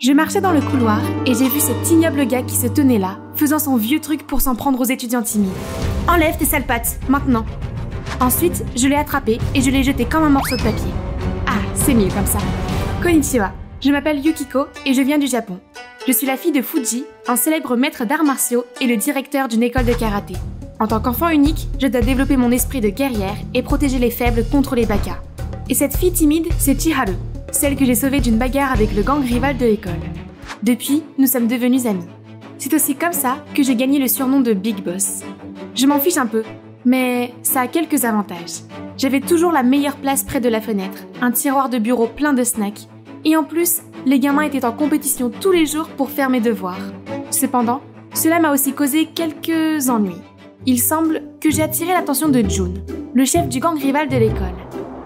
Je marchais dans le couloir et j'ai vu cet ignoble gars qui se tenait là, faisant son vieux truc pour s'en prendre aux étudiants timides. Enlève tes sales pattes, maintenant. Ensuite, je l'ai attrapé et je l'ai jeté comme un morceau de papier. Ah, c'est mieux comme ça. Konnichiwa, je m'appelle Yukiko et je viens du Japon. Je suis la fille de Fuji, un célèbre maître d'arts martiaux et le directeur d'une école de karaté. En tant qu'enfant unique, je dois développer mon esprit de guerrière et protéger les faibles contre les bakas. Et cette fille timide, c'est Chiharu, celle que j'ai sauvée d'une bagarre avec le gang rival de l'école. Depuis, nous sommes devenus amis. C'est aussi comme ça que j'ai gagné le surnom de Big Boss. Je m'en fiche un peu, mais ça a quelques avantages. J'avais toujours la meilleure place près de la fenêtre, un tiroir de bureau plein de snacks, et en plus, les gamins étaient en compétition tous les jours pour faire mes devoirs. Cependant, cela m'a aussi causé quelques ennuis. Il semble que j'ai attiré l'attention de June, le chef du gang rival de l'école.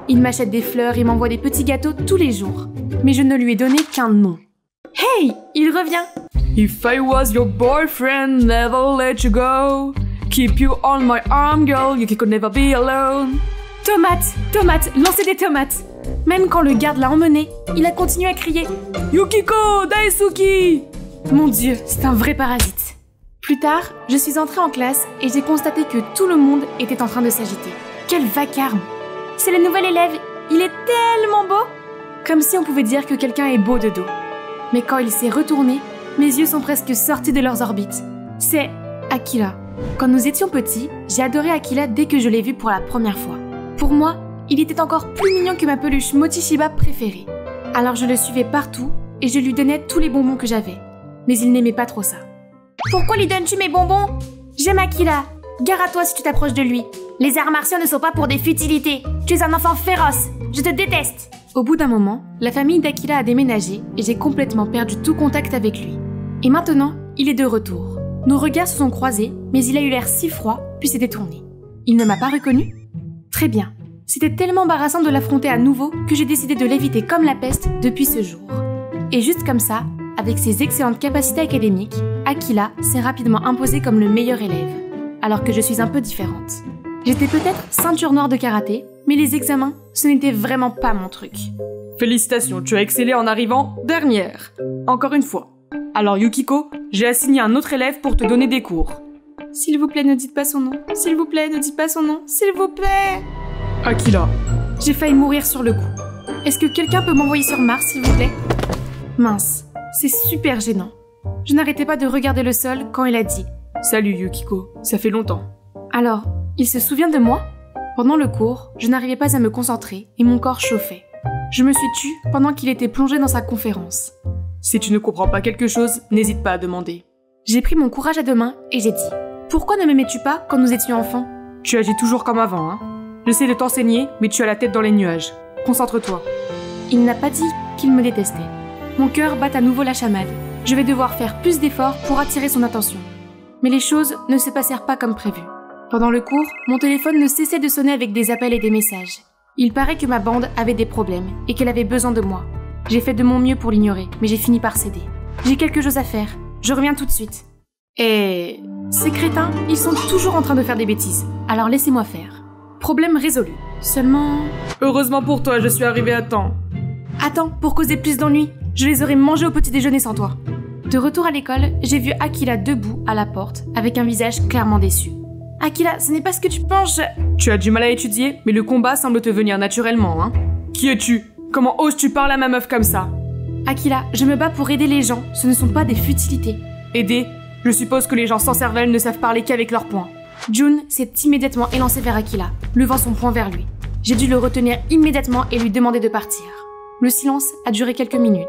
Il m'achète des fleurs et m'envoie des petits gâteaux tous les jours. Mais je ne lui ai donné qu'un nom. Hey, il revient If I was your boyfriend, never let you go. Keep you on my arm, girl, you could never be alone. Tomates, tomates, lancez des tomates. Même quand le garde l'a emmené, il a continué à crier Yukiko, Daisuki Mon dieu, c'est un vrai parasite. Plus tard, je suis entrée en classe et j'ai constaté que tout le monde était en train de s'agiter. Quel vacarme c'est le nouvel élève. Il est tellement beau Comme si on pouvait dire que quelqu'un est beau de dos. Mais quand il s'est retourné, mes yeux sont presque sortis de leurs orbites. C'est Akila. Quand nous étions petits, j'ai adoré Akila dès que je l'ai vu pour la première fois. Pour moi, il était encore plus mignon que ma peluche Motishiba préférée. Alors je le suivais partout et je lui donnais tous les bonbons que j'avais. Mais il n'aimait pas trop ça. Pourquoi lui donnes-tu mes bonbons J'aime Akila. Gare à toi si tu t'approches de lui. Les arts martiaux ne sont pas pour des futilités. Tu es un enfant féroce. Je te déteste. Au bout d'un moment, la famille d'Aquila a déménagé et j'ai complètement perdu tout contact avec lui. Et maintenant, il est de retour. Nos regards se sont croisés, mais il a eu l'air si froid, puis s'est détourné. Il ne m'a pas reconnu Très bien. C'était tellement embarrassant de l'affronter à nouveau que j'ai décidé de l'éviter comme la peste depuis ce jour. Et juste comme ça, avec ses excellentes capacités académiques, Aquila s'est rapidement imposé comme le meilleur élève alors que je suis un peu différente. J'étais peut-être ceinture noire de karaté, mais les examens, ce n'était vraiment pas mon truc. Félicitations, tu as excellé en arrivant dernière. Encore une fois. Alors Yukiko, j'ai assigné un autre élève pour te donner des cours. S'il vous plaît, ne dites pas son nom. S'il vous plaît, ne dites pas son nom. S'il vous plaît. Akila. J'ai failli mourir sur le coup. Est-ce que quelqu'un peut m'envoyer sur Mars, s'il vous plaît Mince, c'est super gênant. Je n'arrêtais pas de regarder le sol quand il a dit Salut Yukiko, ça fait longtemps. Alors, il se souvient de moi Pendant le cours, je n'arrivais pas à me concentrer et mon corps chauffait. Je me suis tue pendant qu'il était plongé dans sa conférence. Si tu ne comprends pas quelque chose, n'hésite pas à demander. J'ai pris mon courage à deux mains et j'ai dit Pourquoi ne m'aimais-tu pas quand nous étions enfants Tu agis toujours comme avant, hein sais de t'enseigner, mais tu as la tête dans les nuages. Concentre-toi. Il n'a pas dit qu'il me détestait. Mon cœur bat à nouveau la chamade. Je vais devoir faire plus d'efforts pour attirer son attention. Mais les choses ne se passèrent pas comme prévu. Pendant le cours, mon téléphone ne cessait de sonner avec des appels et des messages. Il paraît que ma bande avait des problèmes et qu'elle avait besoin de moi. J'ai fait de mon mieux pour l'ignorer, mais j'ai fini par céder. J'ai quelque chose à faire. Je reviens tout de suite. Et... Ces crétins, ils sont toujours en train de faire des bêtises. Alors laissez-moi faire. Problème résolu. Seulement... Heureusement pour toi, je suis arrivée à temps. Attends, pour causer plus d'ennuis, je les aurais mangés au petit déjeuner sans toi. De retour à l'école, j'ai vu Akila debout à la porte, avec un visage clairement déçu. Akila, ce n'est pas ce que tu penses. Tu as du mal à étudier, mais le combat semble te venir naturellement, hein. Qui es-tu Comment oses-tu parler à ma meuf comme ça Akila, je me bats pour aider les gens, ce ne sont pas des futilités. Aider Je suppose que les gens sans cervelle ne savent parler qu'avec leurs poings. June s'est immédiatement élancée vers Akila, levant son poing vers lui. J'ai dû le retenir immédiatement et lui demander de partir. Le silence a duré quelques minutes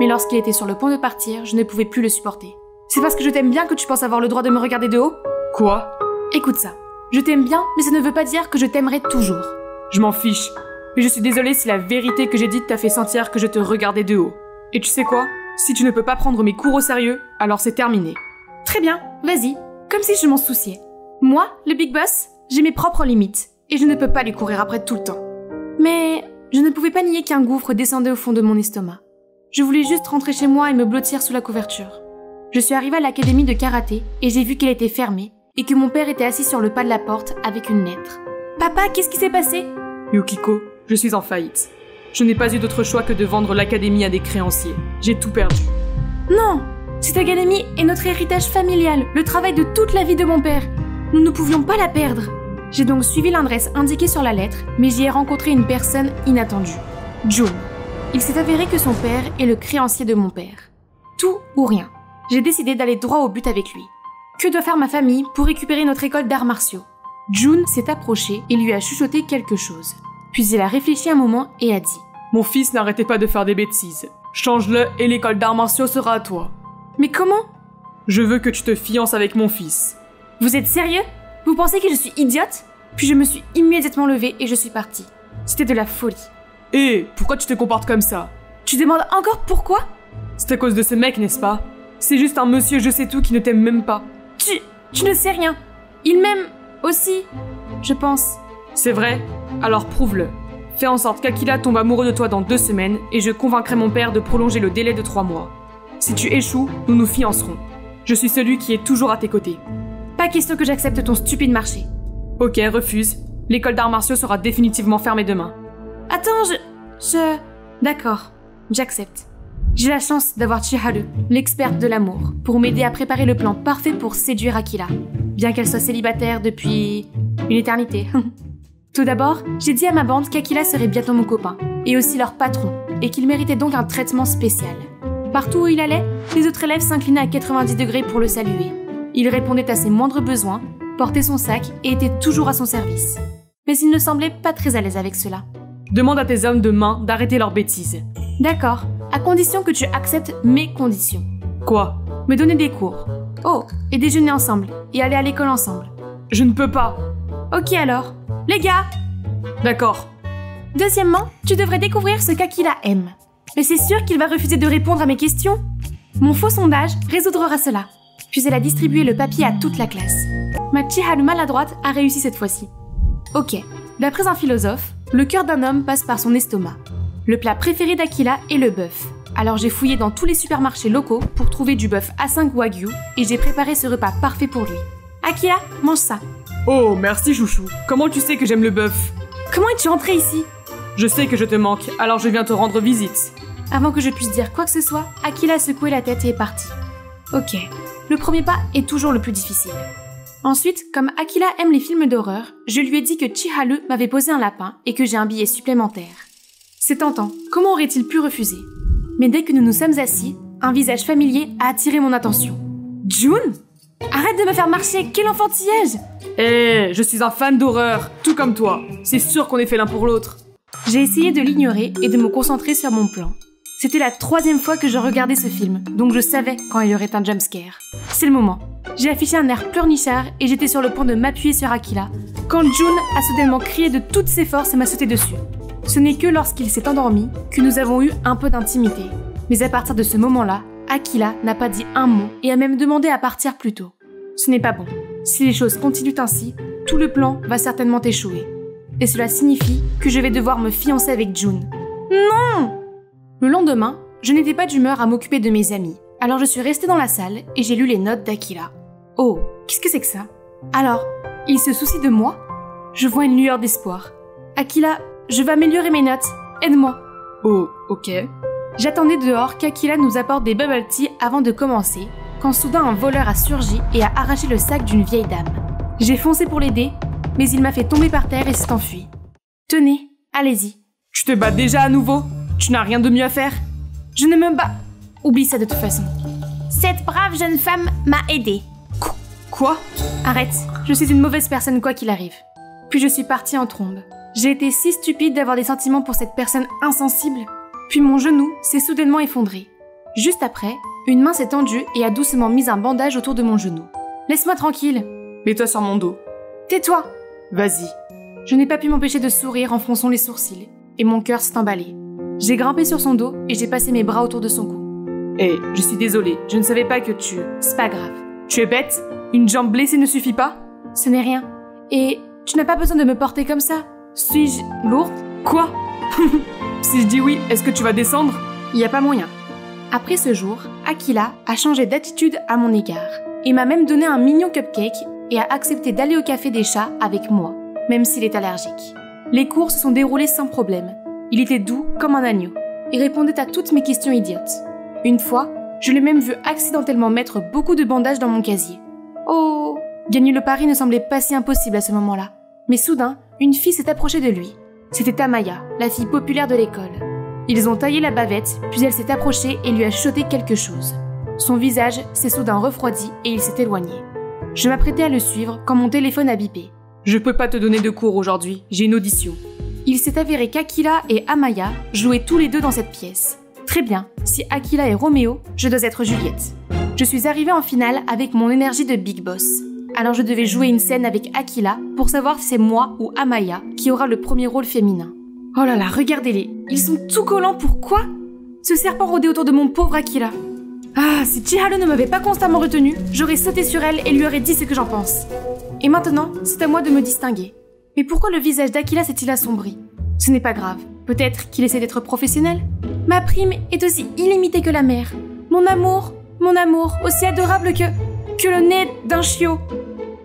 mais lorsqu'il était sur le point de partir, je ne pouvais plus le supporter. C'est parce que je t'aime bien que tu penses avoir le droit de me regarder de haut Quoi Écoute ça. Je t'aime bien, mais ça ne veut pas dire que je t'aimerai toujours. Je m'en fiche. Mais je suis désolée si la vérité que j'ai dite t'a fait sentir que je te regardais de haut. Et tu sais quoi Si tu ne peux pas prendre mes cours au sérieux, alors c'est terminé. Très bien, vas-y. Comme si je m'en souciais. Moi, le Big Boss, j'ai mes propres limites. Et je ne peux pas lui courir après tout le temps. Mais je ne pouvais pas nier qu'un gouffre descendait au fond de mon estomac. Je voulais juste rentrer chez moi et me blottir sous la couverture. Je suis arrivée à l'académie de karaté et j'ai vu qu'elle était fermée et que mon père était assis sur le pas de la porte avec une lettre. Papa, qu'est-ce qui s'est passé Yukiko, je suis en faillite. Je n'ai pas eu d'autre choix que de vendre l'académie à des créanciers. J'ai tout perdu. Non Cette académie est notre héritage familial, le travail de toute la vie de mon père. Nous ne pouvions pas la perdre. J'ai donc suivi l'adresse indiquée sur la lettre, mais j'y ai rencontré une personne inattendue. Jo. Il s'est avéré que son père est le créancier de mon père. Tout ou rien. J'ai décidé d'aller droit au but avec lui. Que doit faire ma famille pour récupérer notre école d'arts martiaux June s'est approchée et lui a chuchoté quelque chose. Puis il a réfléchi un moment et a dit Mon fils n'arrêtait pas de faire des bêtises. Change-le et l'école d'arts martiaux sera à toi. Mais comment Je veux que tu te fiances avec mon fils. Vous êtes sérieux Vous pensez que je suis idiote Puis je me suis immédiatement levée et je suis partie. C'était de la folie. Hé, pourquoi tu te comportes comme ça Tu demandes encore pourquoi C'est à cause de ce mec, n'est-ce pas C'est juste un monsieur je sais tout qui ne t'aime même pas. Tu... tu ne sais rien. Il m'aime aussi, je pense. C'est vrai Alors prouve-le. Fais en sorte qu'Akila tombe amoureux de toi dans deux semaines et je convaincrai mon père de prolonger le délai de trois mois. Si tu échoues, nous nous fiancerons. Je suis celui qui est toujours à tes côtés. Pas question que j'accepte ton stupide marché. Ok, refuse. L'école d'arts martiaux sera définitivement fermée demain. Attends, je. Je. D'accord, j'accepte. J'ai la chance d'avoir Chiharu, l'experte de l'amour, pour m'aider à préparer le plan parfait pour séduire Akira, bien qu'elle soit célibataire depuis. une éternité. Tout d'abord, j'ai dit à ma bande qu'Akila serait bientôt mon copain, et aussi leur patron, et qu'il méritait donc un traitement spécial. Partout où il allait, les autres élèves s'inclinaient à 90 degrés pour le saluer. Il répondait à ses moindres besoins, portait son sac et était toujours à son service. Mais il ne semblait pas très à l'aise avec cela. Demande à tes hommes de main d'arrêter leurs bêtises. D'accord, à condition que tu acceptes mes conditions. Quoi Me donner des cours. Oh, et déjeuner ensemble, et aller à l'école ensemble. Je ne peux pas. Ok alors. Les gars D'accord. Deuxièmement, tu devrais découvrir ce qu'Akila aime. Mais c'est sûr qu'il va refuser de répondre à mes questions. Mon faux sondage résoudra cela. Puis elle a distribué le papier à toute la classe. Ma la maladroite a réussi cette fois-ci. Ok, D'après un philosophe, le cœur d'un homme passe par son estomac. Le plat préféré d'Aquila est le bœuf. Alors j'ai fouillé dans tous les supermarchés locaux pour trouver du bœuf à 5 Wagyu et j'ai préparé ce repas parfait pour lui. Akila, mange ça. Oh, merci chouchou. Comment tu sais que j'aime le bœuf Comment es-tu rentré ici Je sais que je te manque, alors je viens te rendre visite. Avant que je puisse dire quoi que ce soit, Akila a secoué la tête et est parti. Ok, le premier pas est toujours le plus difficile. Ensuite, comme Akila aime les films d'horreur, je lui ai dit que Chihalu m'avait posé un lapin et que j'ai un billet supplémentaire. C'est tentant, comment aurait-il pu refuser Mais dès que nous nous sommes assis, un visage familier a attiré mon attention. June Arrête de me faire marcher, quel enfantillage Eh, je suis un fan d'horreur, tout comme toi. C'est sûr qu'on est fait l'un pour l'autre. J'ai essayé de l'ignorer et de me concentrer sur mon plan. C'était la troisième fois que je regardais ce film, donc je savais quand il y aurait un jumpscare. C'est le moment. J'ai affiché un air pleurnichard et j'étais sur le point de m'appuyer sur Akila, quand June a soudainement crié de toutes ses forces et m'a sauté dessus. Ce n'est que lorsqu'il s'est endormi que nous avons eu un peu d'intimité. Mais à partir de ce moment-là, Akila n'a pas dit un mot et a même demandé à partir plus tôt. Ce n'est pas bon. Si les choses continuent ainsi, tout le plan va certainement échouer. Et cela signifie que je vais devoir me fiancer avec June. Non le lendemain, je n'étais pas d'humeur à m'occuper de mes amis, alors je suis restée dans la salle et j'ai lu les notes d'Aquila. Oh, qu'est-ce que c'est que ça Alors, il se soucie de moi Je vois une lueur d'espoir. Akila, je vais améliorer mes notes, aide-moi. Oh, ok. J'attendais dehors qu'Akila nous apporte des bubble tea avant de commencer, quand soudain un voleur a surgi et a arraché le sac d'une vieille dame. J'ai foncé pour l'aider, mais il m'a fait tomber par terre et s'est enfui. Tenez, allez-y. Tu te bats déjà à nouveau tu n'as rien de mieux à faire Je ne me bats. Oublie ça de toute façon. Cette brave jeune femme m'a aidée. quoi Arrête, je suis une mauvaise personne quoi qu'il arrive. Puis je suis partie en trombe. J'ai été si stupide d'avoir des sentiments pour cette personne insensible. Puis mon genou s'est soudainement effondré. Juste après, une main s'est tendue et a doucement mis un bandage autour de mon genou. Laisse-moi tranquille. Mets-toi sur mon dos. Tais-toi. Vas-y. Je n'ai pas pu m'empêcher de sourire en fronçant les sourcils, et mon cœur s'est emballé. J'ai grimpé sur son dos et j'ai passé mes bras autour de son cou. Hé, eh, je suis désolée, je ne savais pas que tu. C'est pas grave. Tu es bête Une jambe blessée ne suffit pas Ce n'est rien. Et tu n'as pas besoin de me porter comme ça. Suis-je lourde Quoi Si je dis oui, est-ce que tu vas descendre Il n'y a pas moyen. Après ce jour, Akila a changé d'attitude à mon égard Il m'a même donné un mignon cupcake et a accepté d'aller au café des chats avec moi, même s'il est allergique. Les cours se sont déroulés sans problème il était doux comme un agneau et répondait à toutes mes questions idiotes. Une fois, je l'ai même vu accidentellement mettre beaucoup de bandages dans mon casier. Oh Gagner le pari ne semblait pas si impossible à ce moment-là. Mais soudain, une fille s'est approchée de lui. C'était Amaya, la fille populaire de l'école. Ils ont taillé la bavette, puis elle s'est approchée et lui a shoté quelque chose. Son visage s'est soudain refroidi et il s'est éloigné. Je m'apprêtais à le suivre quand mon téléphone a bipé. Je peux pas te donner de cours aujourd'hui, j'ai une audition il s'est avéré qu'Akila et Amaya jouaient tous les deux dans cette pièce. Très bien, si Aquila est Roméo, je dois être Juliette. Je suis arrivée en finale avec mon énergie de Big Boss. Alors je devais jouer une scène avec Aquila pour savoir si c'est moi ou Amaya qui aura le premier rôle féminin. Oh là là, regardez-les, ils sont tout collants pourquoi Ce serpent rôdait autour de mon pauvre Aquila. Ah, si Tihalo ne m'avait pas constamment retenue, j'aurais sauté sur elle et lui aurais dit ce que j'en pense. Et maintenant, c'est à moi de me distinguer. Mais pourquoi le visage d'Aquila s'est-il assombri Ce n'est pas grave. Peut-être qu'il essaie d'être professionnel Ma prime est aussi illimitée que la mère. Mon amour, mon amour, aussi adorable que. que le nez d'un chiot.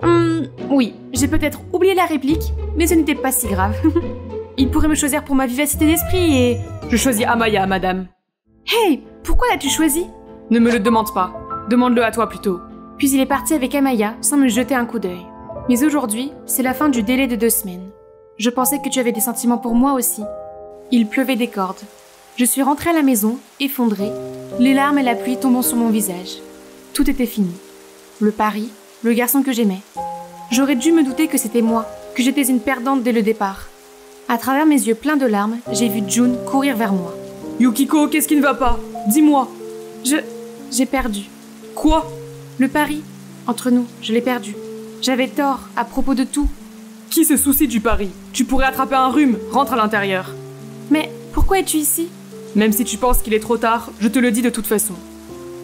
Hum, oui, j'ai peut-être oublié la réplique, mais ce n'était pas si grave. Il pourrait me choisir pour ma vivacité d'esprit et. Je choisis Amaya, madame. Hey, pourquoi l'as-tu choisi Ne me le demande pas. Demande-le à toi plutôt. Puis il est parti avec Amaya sans me jeter un coup d'œil. Mais aujourd'hui, c'est la fin du délai de deux semaines. Je pensais que tu avais des sentiments pour moi aussi. Il pleuvait des cordes. Je suis rentrée à la maison, effondrée, les larmes et la pluie tombant sur mon visage. Tout était fini. Le pari, le garçon que j'aimais. J'aurais dû me douter que c'était moi, que j'étais une perdante dès le départ. À travers mes yeux pleins de larmes, j'ai vu June courir vers moi. Yukiko, qu'est-ce qui ne va pas Dis-moi Je. J'ai perdu. Quoi Le pari Entre nous, je l'ai perdu. J'avais tort à propos de tout. Qui se soucie du pari Tu pourrais attraper un rhume, rentre à l'intérieur. Mais pourquoi es-tu ici Même si tu penses qu'il est trop tard, je te le dis de toute façon.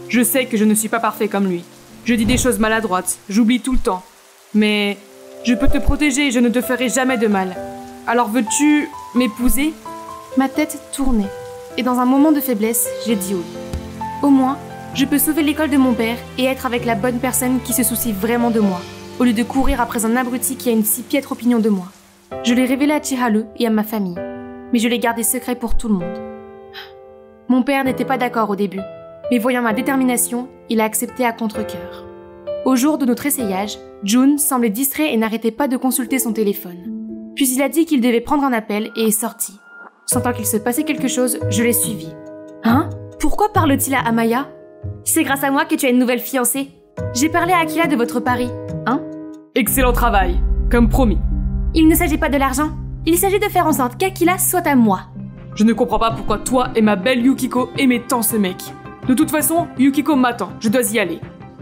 Je sais que je ne suis pas parfait comme lui. Je dis des choses maladroites, j'oublie tout le temps. Mais je peux te protéger et je ne te ferai jamais de mal. Alors veux-tu m'épouser Ma tête tournait, et dans un moment de faiblesse, j'ai dit oui. Au moins, je peux sauver l'école de mon père et être avec la bonne personne qui se soucie vraiment de moi au lieu de courir après un abruti qui a une si piètre opinion de moi. Je l'ai révélé à Chihale et à ma famille, mais je l'ai gardé secret pour tout le monde. Mon père n'était pas d'accord au début, mais voyant ma détermination, il a accepté à contre coeur Au jour de notre essayage, June semblait distrait et n'arrêtait pas de consulter son téléphone. Puis il a dit qu'il devait prendre un appel et est sorti. Sentant qu'il se passait quelque chose, je l'ai suivi. Hein Pourquoi parle-t-il à Amaya C'est grâce à moi que tu as une nouvelle fiancée. J'ai parlé à Akila de votre pari, hein Excellent travail, comme promis. Il ne s'agit pas de l'argent, il s'agit de faire en sorte qu'Akila soit à moi. Je ne comprends pas pourquoi toi et ma belle Yukiko aimaient tant ce mec. De toute façon, Yukiko m'attend, je dois y aller.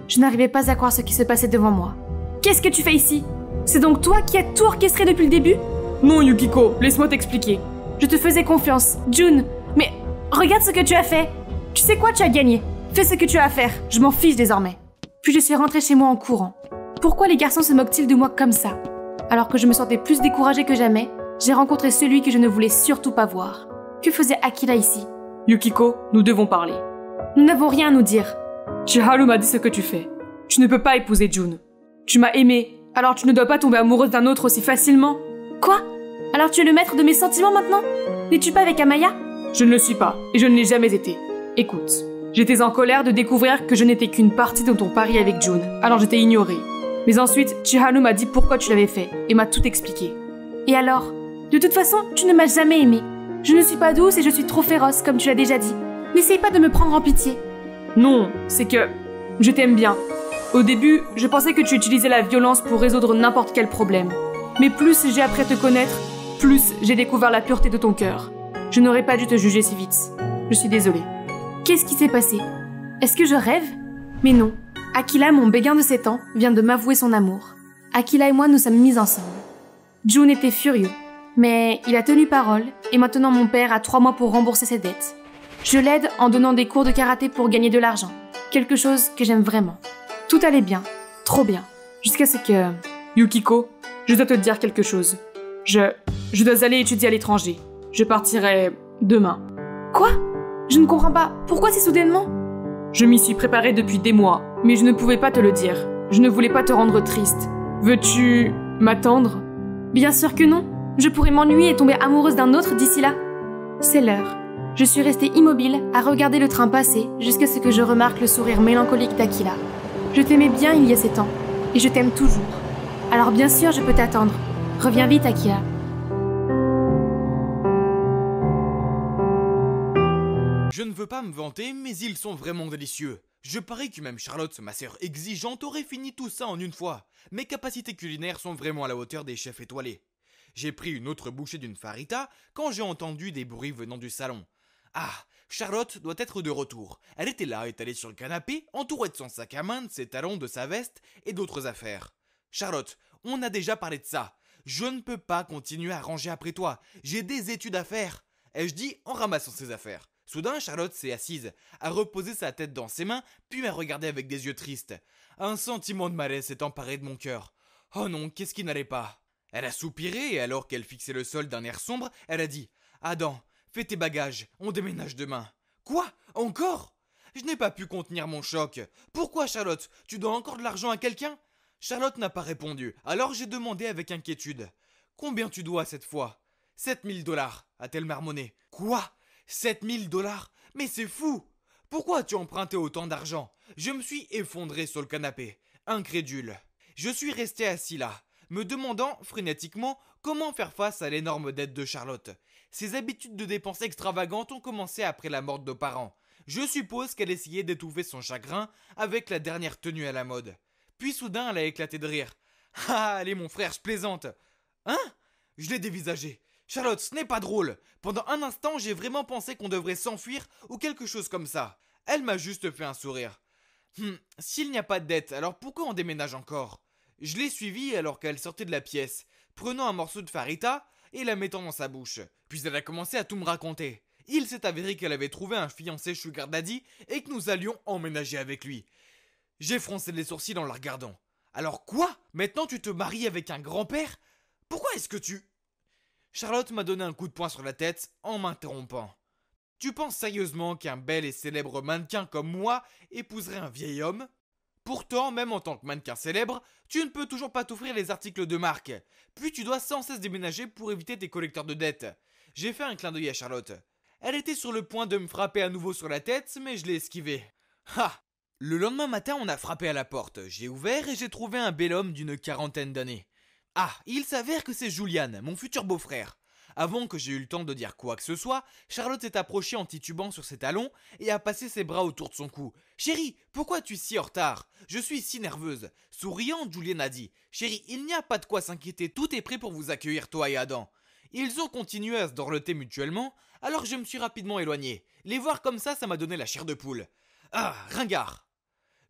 Je n'arrivais pas à croire ce qui se passait devant moi. Qu'est-ce que tu fais ici C'est donc toi qui as tout orchestré depuis le début Non, Yukiko, laisse-moi t'expliquer. Je te faisais confiance, June, mais regarde ce que tu as fait. Tu sais quoi, tu as gagné. Fais ce que tu as à faire, je m'en fiche désormais. Puis je suis rentrée chez moi en courant. Pourquoi les garçons se moquent-ils de moi comme ça Alors que je me sentais plus découragée que jamais, j'ai rencontré celui que je ne voulais surtout pas voir. Que faisait Akira ici Yukiko, nous devons parler. Nous n'avons rien à nous dire. Chiharu m'a dit ce que tu fais. Tu ne peux pas épouser June. Tu m'as aimée, alors tu ne dois pas tomber amoureuse d'un autre aussi facilement. Quoi Alors tu es le maître de mes sentiments maintenant N'es-tu pas avec Amaya Je ne le suis pas, et je ne l'ai jamais été. Écoute, j'étais en colère de découvrir que je n'étais qu'une partie de ton pari avec June, alors j'étais ignorée. Mais ensuite, Chihano m'a dit pourquoi tu l'avais fait et m'a tout expliqué. Et alors De toute façon, tu ne m'as jamais aimé. Je ne suis pas douce et je suis trop féroce, comme tu l'as déjà dit. N'essaye pas de me prendre en pitié. Non, c'est que je t'aime bien. Au début, je pensais que tu utilisais la violence pour résoudre n'importe quel problème. Mais plus j'ai appris à te connaître, plus j'ai découvert la pureté de ton cœur. Je n'aurais pas dû te juger si vite. Je suis désolée. Qu'est-ce qui s'est passé Est-ce que je rêve Mais non, Akila, mon béguin de 7 ans, vient de m'avouer son amour. Akila et moi nous sommes mis ensemble. June était furieux, mais il a tenu parole et maintenant mon père a trois mois pour rembourser ses dettes. Je l'aide en donnant des cours de karaté pour gagner de l'argent, quelque chose que j'aime vraiment. Tout allait bien, trop bien, jusqu'à ce que... Yukiko, je dois te dire quelque chose. Je... Je dois aller étudier à l'étranger. Je partirai demain. Quoi Je ne comprends pas. Pourquoi si soudainement Je m'y suis préparé depuis des mois mais je ne pouvais pas te le dire. Je ne voulais pas te rendre triste. Veux-tu m'attendre Bien sûr que non. Je pourrais m'ennuyer et tomber amoureuse d'un autre d'ici là. C'est l'heure. Je suis restée immobile à regarder le train passer jusqu'à ce que je remarque le sourire mélancolique d'Aquila. Je t'aimais bien il y a sept ans, et je t'aime toujours. Alors bien sûr, je peux t'attendre. Reviens vite, Akira. Je ne veux pas me vanter, mais ils sont vraiment délicieux. Je parie que même Charlotte, ma sœur exigeante, aurait fini tout ça en une fois. Mes capacités culinaires sont vraiment à la hauteur des chefs étoilés. J'ai pris une autre bouchée d'une farita quand j'ai entendu des bruits venant du salon. Ah, Charlotte doit être de retour. Elle était là, étalée sur le canapé, entourée de son sac à main, de ses talons, de sa veste et d'autres affaires. Charlotte, on a déjà parlé de ça. Je ne peux pas continuer à ranger après toi. J'ai des études à faire. Ai-je dit en ramassant ses affaires. Soudain, Charlotte s'est assise, a reposé sa tête dans ses mains, puis m'a regardé avec des yeux tristes. Un sentiment de malaise s'est emparé de mon cœur. Oh non, qu'est-ce qui n'allait pas Elle a soupiré, et alors qu'elle fixait le sol d'un air sombre, elle a dit Adam, fais tes bagages, on déménage demain. Quoi Encore Je n'ai pas pu contenir mon choc. Pourquoi, Charlotte Tu dois encore de l'argent à quelqu'un Charlotte n'a pas répondu, alors j'ai demandé avec inquiétude Combien tu dois cette fois mille dollars, a-t-elle marmonné. Quoi 7000 dollars Mais c'est fou Pourquoi as-tu emprunté autant d'argent Je me suis effondré sur le canapé, incrédule. Je suis resté assis là, me demandant frénétiquement comment faire face à l'énorme dette de Charlotte. Ses habitudes de dépenses extravagantes ont commencé après la mort de parents. Je suppose qu'elle essayait d'étouffer son chagrin avec la dernière tenue à la mode. Puis soudain, elle a éclaté de rire. Ah, allez, mon frère, je plaisante. Hein Je l'ai dévisagé. Charlotte, ce n'est pas drôle. Pendant un instant, j'ai vraiment pensé qu'on devrait s'enfuir ou quelque chose comme ça. Elle m'a juste fait un sourire. Hum, s'il n'y a pas de dette, alors pourquoi on déménage encore Je l'ai suivie alors qu'elle sortait de la pièce, prenant un morceau de farita et la mettant dans sa bouche. Puis elle a commencé à tout me raconter. Il s'est avéré qu'elle avait trouvé un fiancé sugar daddy et que nous allions emménager avec lui. J'ai froncé les sourcils en la regardant. Alors quoi Maintenant tu te maries avec un grand-père Pourquoi est-ce que tu... Charlotte m'a donné un coup de poing sur la tête en m'interrompant. Tu penses sérieusement qu'un bel et célèbre mannequin comme moi épouserait un vieil homme Pourtant, même en tant que mannequin célèbre, tu ne peux toujours pas t'offrir les articles de marque. Puis tu dois sans cesse déménager pour éviter tes collecteurs de dettes. J'ai fait un clin d'œil à Charlotte. Elle était sur le point de me frapper à nouveau sur la tête, mais je l'ai esquivée. « Ha Le lendemain matin, on a frappé à la porte. J'ai ouvert et j'ai trouvé un bel homme d'une quarantaine d'années. Ah, il s'avère que c'est Julian, mon futur beau-frère. Avant que j'aie eu le temps de dire quoi que ce soit, Charlotte s'est approchée en titubant sur ses talons et a passé ses bras autour de son cou. Chérie, pourquoi tu es si en retard Je suis si nerveuse. Souriant, Julien a dit Chérie, il n'y a pas de quoi s'inquiéter, tout est prêt pour vous accueillir, toi et Adam. Ils ont continué à se dorloter mutuellement, alors je me suis rapidement éloigné. Les voir comme ça, ça m'a donné la chair de poule. Ah, ringard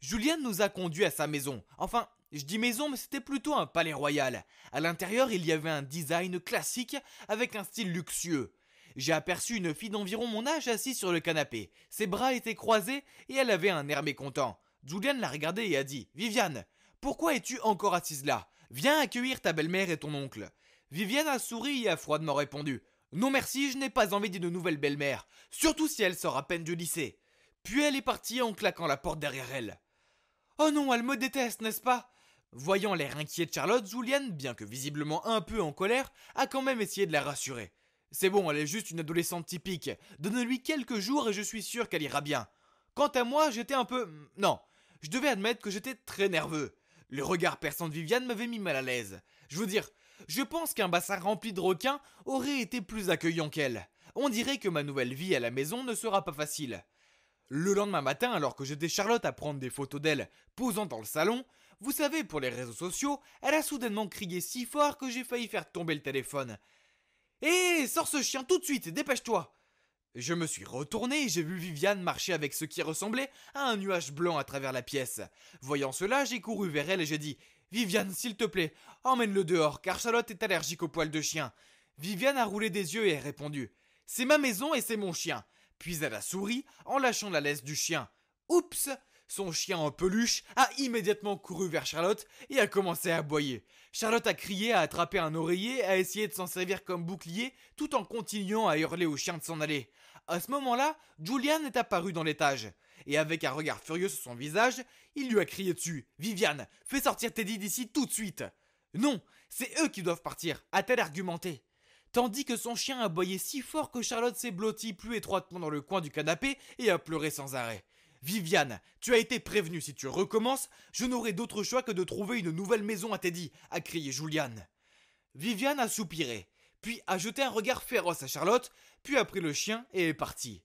Julian nous a conduits à sa maison, enfin, je dis maison, mais c'était plutôt un palais royal. À l'intérieur, il y avait un design classique avec un style luxueux. J'ai aperçu une fille d'environ mon âge assise sur le canapé. Ses bras étaient croisés et elle avait un air mécontent. Julian l'a regardée et a dit Viviane, pourquoi es-tu encore assise là Viens accueillir ta belle-mère et ton oncle. Viviane a souri et a froidement répondu Non merci, je n'ai pas envie d'une nouvelle belle-mère, surtout si elle sort à peine du lycée. Puis elle est partie en claquant la porte derrière elle. Oh non, elle me déteste, n'est-ce pas Voyant l'air inquiet de Charlotte, Julian, bien que visiblement un peu en colère, a quand même essayé de la rassurer. C'est bon, elle est juste une adolescente typique. Donne-lui quelques jours et je suis sûr qu'elle ira bien. Quant à moi, j'étais un peu... Non, je devais admettre que j'étais très nerveux. Le regard perçant de Viviane m'avait mis mal à l'aise. Je veux dire, je pense qu'un bassin rempli de requins aurait été plus accueillant qu'elle. On dirait que ma nouvelle vie à la maison ne sera pas facile. Le lendemain matin, alors que j'étais Charlotte à prendre des photos d'elle posant dans le salon, vous savez, pour les réseaux sociaux, elle a soudainement crié si fort que j'ai failli faire tomber le téléphone. Hé, eh, sors ce chien tout de suite, dépêche-toi Je me suis retourné et j'ai vu Viviane marcher avec ce qui ressemblait à un nuage blanc à travers la pièce. Voyant cela, j'ai couru vers elle et j'ai dit Viviane, s'il te plaît, emmène-le dehors, car Charlotte est allergique aux poils de chien. Viviane a roulé des yeux et a répondu C'est ma maison et c'est mon chien. Puis elle a souri en lâchant la laisse du chien. Oups son chien en peluche a immédiatement couru vers Charlotte et a commencé à aboyer. Charlotte a crié, a attrapé un oreiller, a essayé de s'en servir comme bouclier tout en continuant à hurler au chien de s'en aller. À ce moment-là, Julian est apparu dans l'étage et avec un regard furieux sur son visage, il lui a crié dessus Viviane, fais sortir Teddy d'ici tout de suite Non, c'est eux qui doivent partir, a-t-elle argumenté tandis que son chien aboyait si fort que Charlotte s'est blottie plus étroitement dans le coin du canapé et a pleuré sans arrêt. Viviane, tu as été prévenue, si tu recommences, je n'aurai d'autre choix que de trouver une nouvelle maison à Teddy, a crié Julian. Viviane a soupiré, puis a jeté un regard féroce à Charlotte, puis a pris le chien et est partie.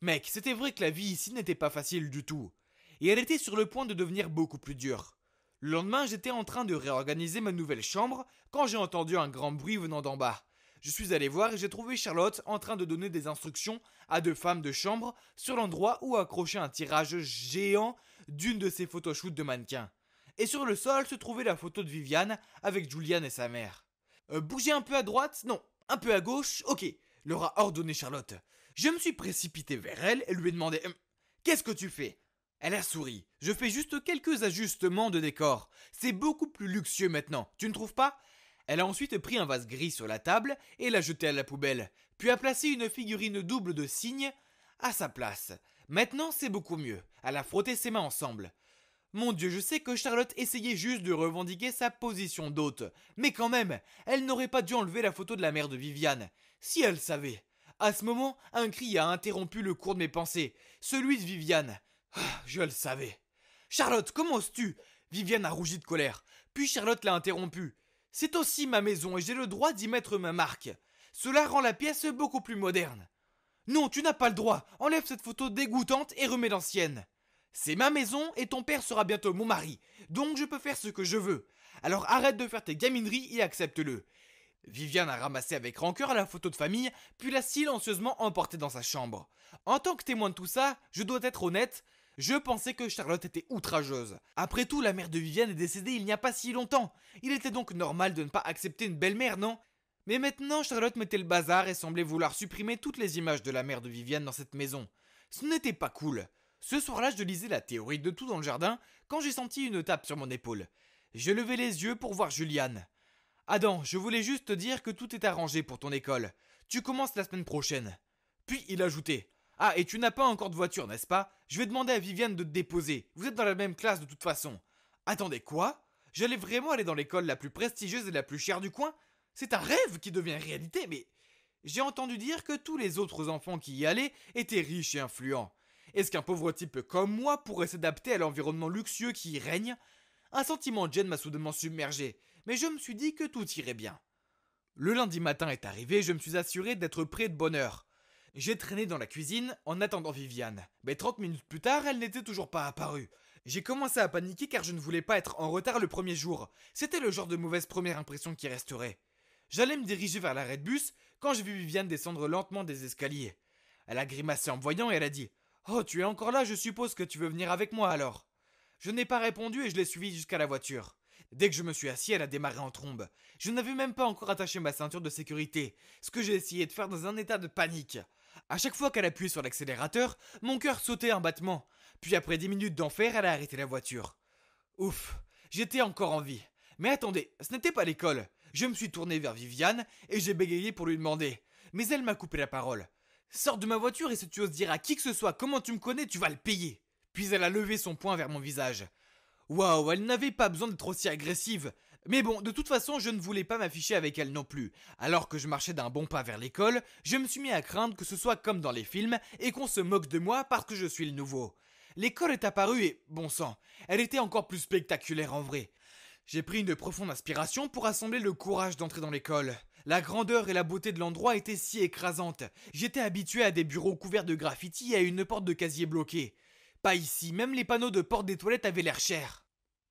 Mec, c'était vrai que la vie ici n'était pas facile du tout, et elle était sur le point de devenir beaucoup plus dure. Le lendemain, j'étais en train de réorganiser ma nouvelle chambre quand j'ai entendu un grand bruit venant d'en bas. Je suis allé voir et j'ai trouvé Charlotte en train de donner des instructions à deux femmes de chambre sur l'endroit où accrocher un tirage géant d'une de ses photoshoots de mannequin. Et sur le sol se trouvait la photo de Viviane avec Julian et sa mère. Euh, bougez un peu à droite Non, un peu à gauche Ok, leur a ordonné Charlotte. Je me suis précipité vers elle et lui ai demandé hum, Qu'est-ce que tu fais Elle a souri. Je fais juste quelques ajustements de décor. C'est beaucoup plus luxueux maintenant, tu ne trouves pas elle a ensuite pris un vase gris sur la table et l'a jeté à la poubelle, puis a placé une figurine double de cygne à sa place. Maintenant, c'est beaucoup mieux. Elle a frotté ses mains ensemble. Mon Dieu, je sais que Charlotte essayait juste de revendiquer sa position d'hôte, mais quand même, elle n'aurait pas dû enlever la photo de la mère de Viviane, si elle savait. À ce moment, un cri a interrompu le cours de mes pensées, celui de Viviane. Ah, je le savais. Charlotte, comment oses-tu Viviane a rougi de colère, puis Charlotte l'a interrompue. C'est aussi ma maison et j'ai le droit d'y mettre ma marque. Cela rend la pièce beaucoup plus moderne. Non, tu n'as pas le droit. Enlève cette photo dégoûtante et remets l'ancienne. C'est ma maison et ton père sera bientôt mon mari, donc je peux faire ce que je veux. Alors arrête de faire tes gamineries et accepte-le. Viviane a ramassé avec rancœur la photo de famille, puis l'a silencieusement emportée dans sa chambre. En tant que témoin de tout ça, je dois être honnête, je pensais que Charlotte était outrageuse. Après tout, la mère de Viviane est décédée il n'y a pas si longtemps. Il était donc normal de ne pas accepter une belle-mère, non Mais maintenant, Charlotte mettait le bazar et semblait vouloir supprimer toutes les images de la mère de Viviane dans cette maison. Ce n'était pas cool. Ce soir-là, je lisais la théorie de tout dans le jardin quand j'ai senti une tape sur mon épaule. Je levai les yeux pour voir Juliane. Adam, je voulais juste te dire que tout est arrangé pour ton école. Tu commences la semaine prochaine. Puis il ajoutait ah, et tu n'as pas encore de voiture, n'est-ce pas Je vais demander à Viviane de te déposer. Vous êtes dans la même classe de toute façon. Attendez, quoi J'allais vraiment aller dans l'école la plus prestigieuse et la plus chère du coin C'est un rêve qui devient réalité, mais... J'ai entendu dire que tous les autres enfants qui y allaient étaient riches et influents. Est-ce qu'un pauvre type comme moi pourrait s'adapter à l'environnement luxueux qui y règne Un sentiment de gêne m'a soudainement submergé, mais je me suis dit que tout irait bien. Le lundi matin est arrivé, je me suis assuré d'être prêt de bonne heure. J'ai traîné dans la cuisine en attendant Viviane, mais 30 minutes plus tard, elle n'était toujours pas apparue. J'ai commencé à paniquer car je ne voulais pas être en retard le premier jour. C'était le genre de mauvaise première impression qui resterait. J'allais me diriger vers l'arrêt de bus quand j'ai vu Viviane descendre lentement des escaliers. Elle a grimacé en me voyant et elle a dit Oh, tu es encore là, je suppose que tu veux venir avec moi alors. Je n'ai pas répondu et je l'ai suivie jusqu'à la voiture. Dès que je me suis assis, elle a démarré en trombe. Je n'avais même pas encore attaché ma ceinture de sécurité, ce que j'ai essayé de faire dans un état de panique. À chaque fois qu'elle appuyait sur l'accélérateur, mon cœur sautait un battement. Puis après dix minutes d'enfer, elle a arrêté la voiture. Ouf, j'étais encore en vie. Mais attendez, ce n'était pas l'école. Je me suis tourné vers Viviane et j'ai bégayé pour lui demander. Mais elle m'a coupé la parole. Sors de ma voiture et si tu oses dire à qui que ce soit comment tu me connais, tu vas le payer. Puis elle a levé son poing vers mon visage. Waouh, elle n'avait pas besoin d'être aussi agressive. Mais bon, de toute façon, je ne voulais pas m'afficher avec elle non plus. Alors que je marchais d'un bon pas vers l'école, je me suis mis à craindre que ce soit comme dans les films et qu'on se moque de moi parce que je suis le nouveau. L'école est apparue et, bon sang, elle était encore plus spectaculaire en vrai. J'ai pris une profonde inspiration pour assembler le courage d'entrer dans l'école. La grandeur et la beauté de l'endroit étaient si écrasantes. J'étais habitué à des bureaux couverts de graffitis et à une porte de casier bloquée. Pas ici, même les panneaux de porte des toilettes avaient l'air chers.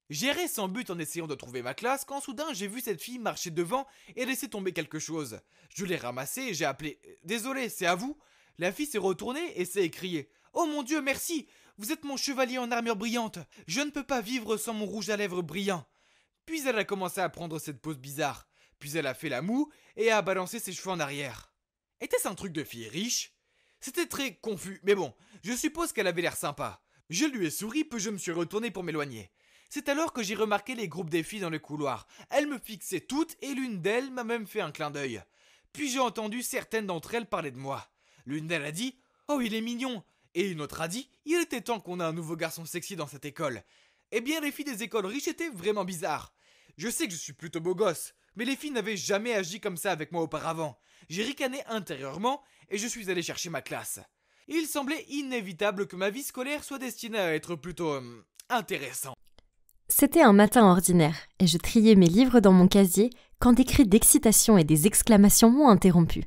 J'errais sans but en essayant de trouver ma classe quand soudain j'ai vu cette fille marcher devant et laisser tomber quelque chose. Je l'ai ramassée et j'ai appelé euh, Désolé, c'est à vous La fille s'est retournée et s'est écriée Oh mon Dieu, merci Vous êtes mon chevalier en armure brillante Je ne peux pas vivre sans mon rouge à lèvres brillant Puis elle a commencé à prendre cette pose bizarre. Puis elle a fait la moue et a balancé ses cheveux en arrière. Était-ce un truc de fille riche C'était très confus, mais bon, je suppose qu'elle avait l'air sympa. Je lui ai souri, puis je me suis retourné pour m'éloigner. C'est alors que j'ai remarqué les groupes des filles dans le couloir. Elles me fixaient toutes et l'une d'elles m'a même fait un clin d'œil. Puis j'ai entendu certaines d'entre elles parler de moi. L'une d'elles a dit Oh, il est mignon Et une autre a dit Il était temps qu'on ait un nouveau garçon sexy dans cette école. Eh bien, les filles des écoles riches étaient vraiment bizarres. Je sais que je suis plutôt beau gosse, mais les filles n'avaient jamais agi comme ça avec moi auparavant. J'ai ricané intérieurement et je suis allé chercher ma classe. Il semblait inévitable que ma vie scolaire soit destinée à être plutôt hum, intéressante. C'était un matin ordinaire, et je triais mes livres dans mon casier quand des cris d'excitation et des exclamations m'ont interrompu.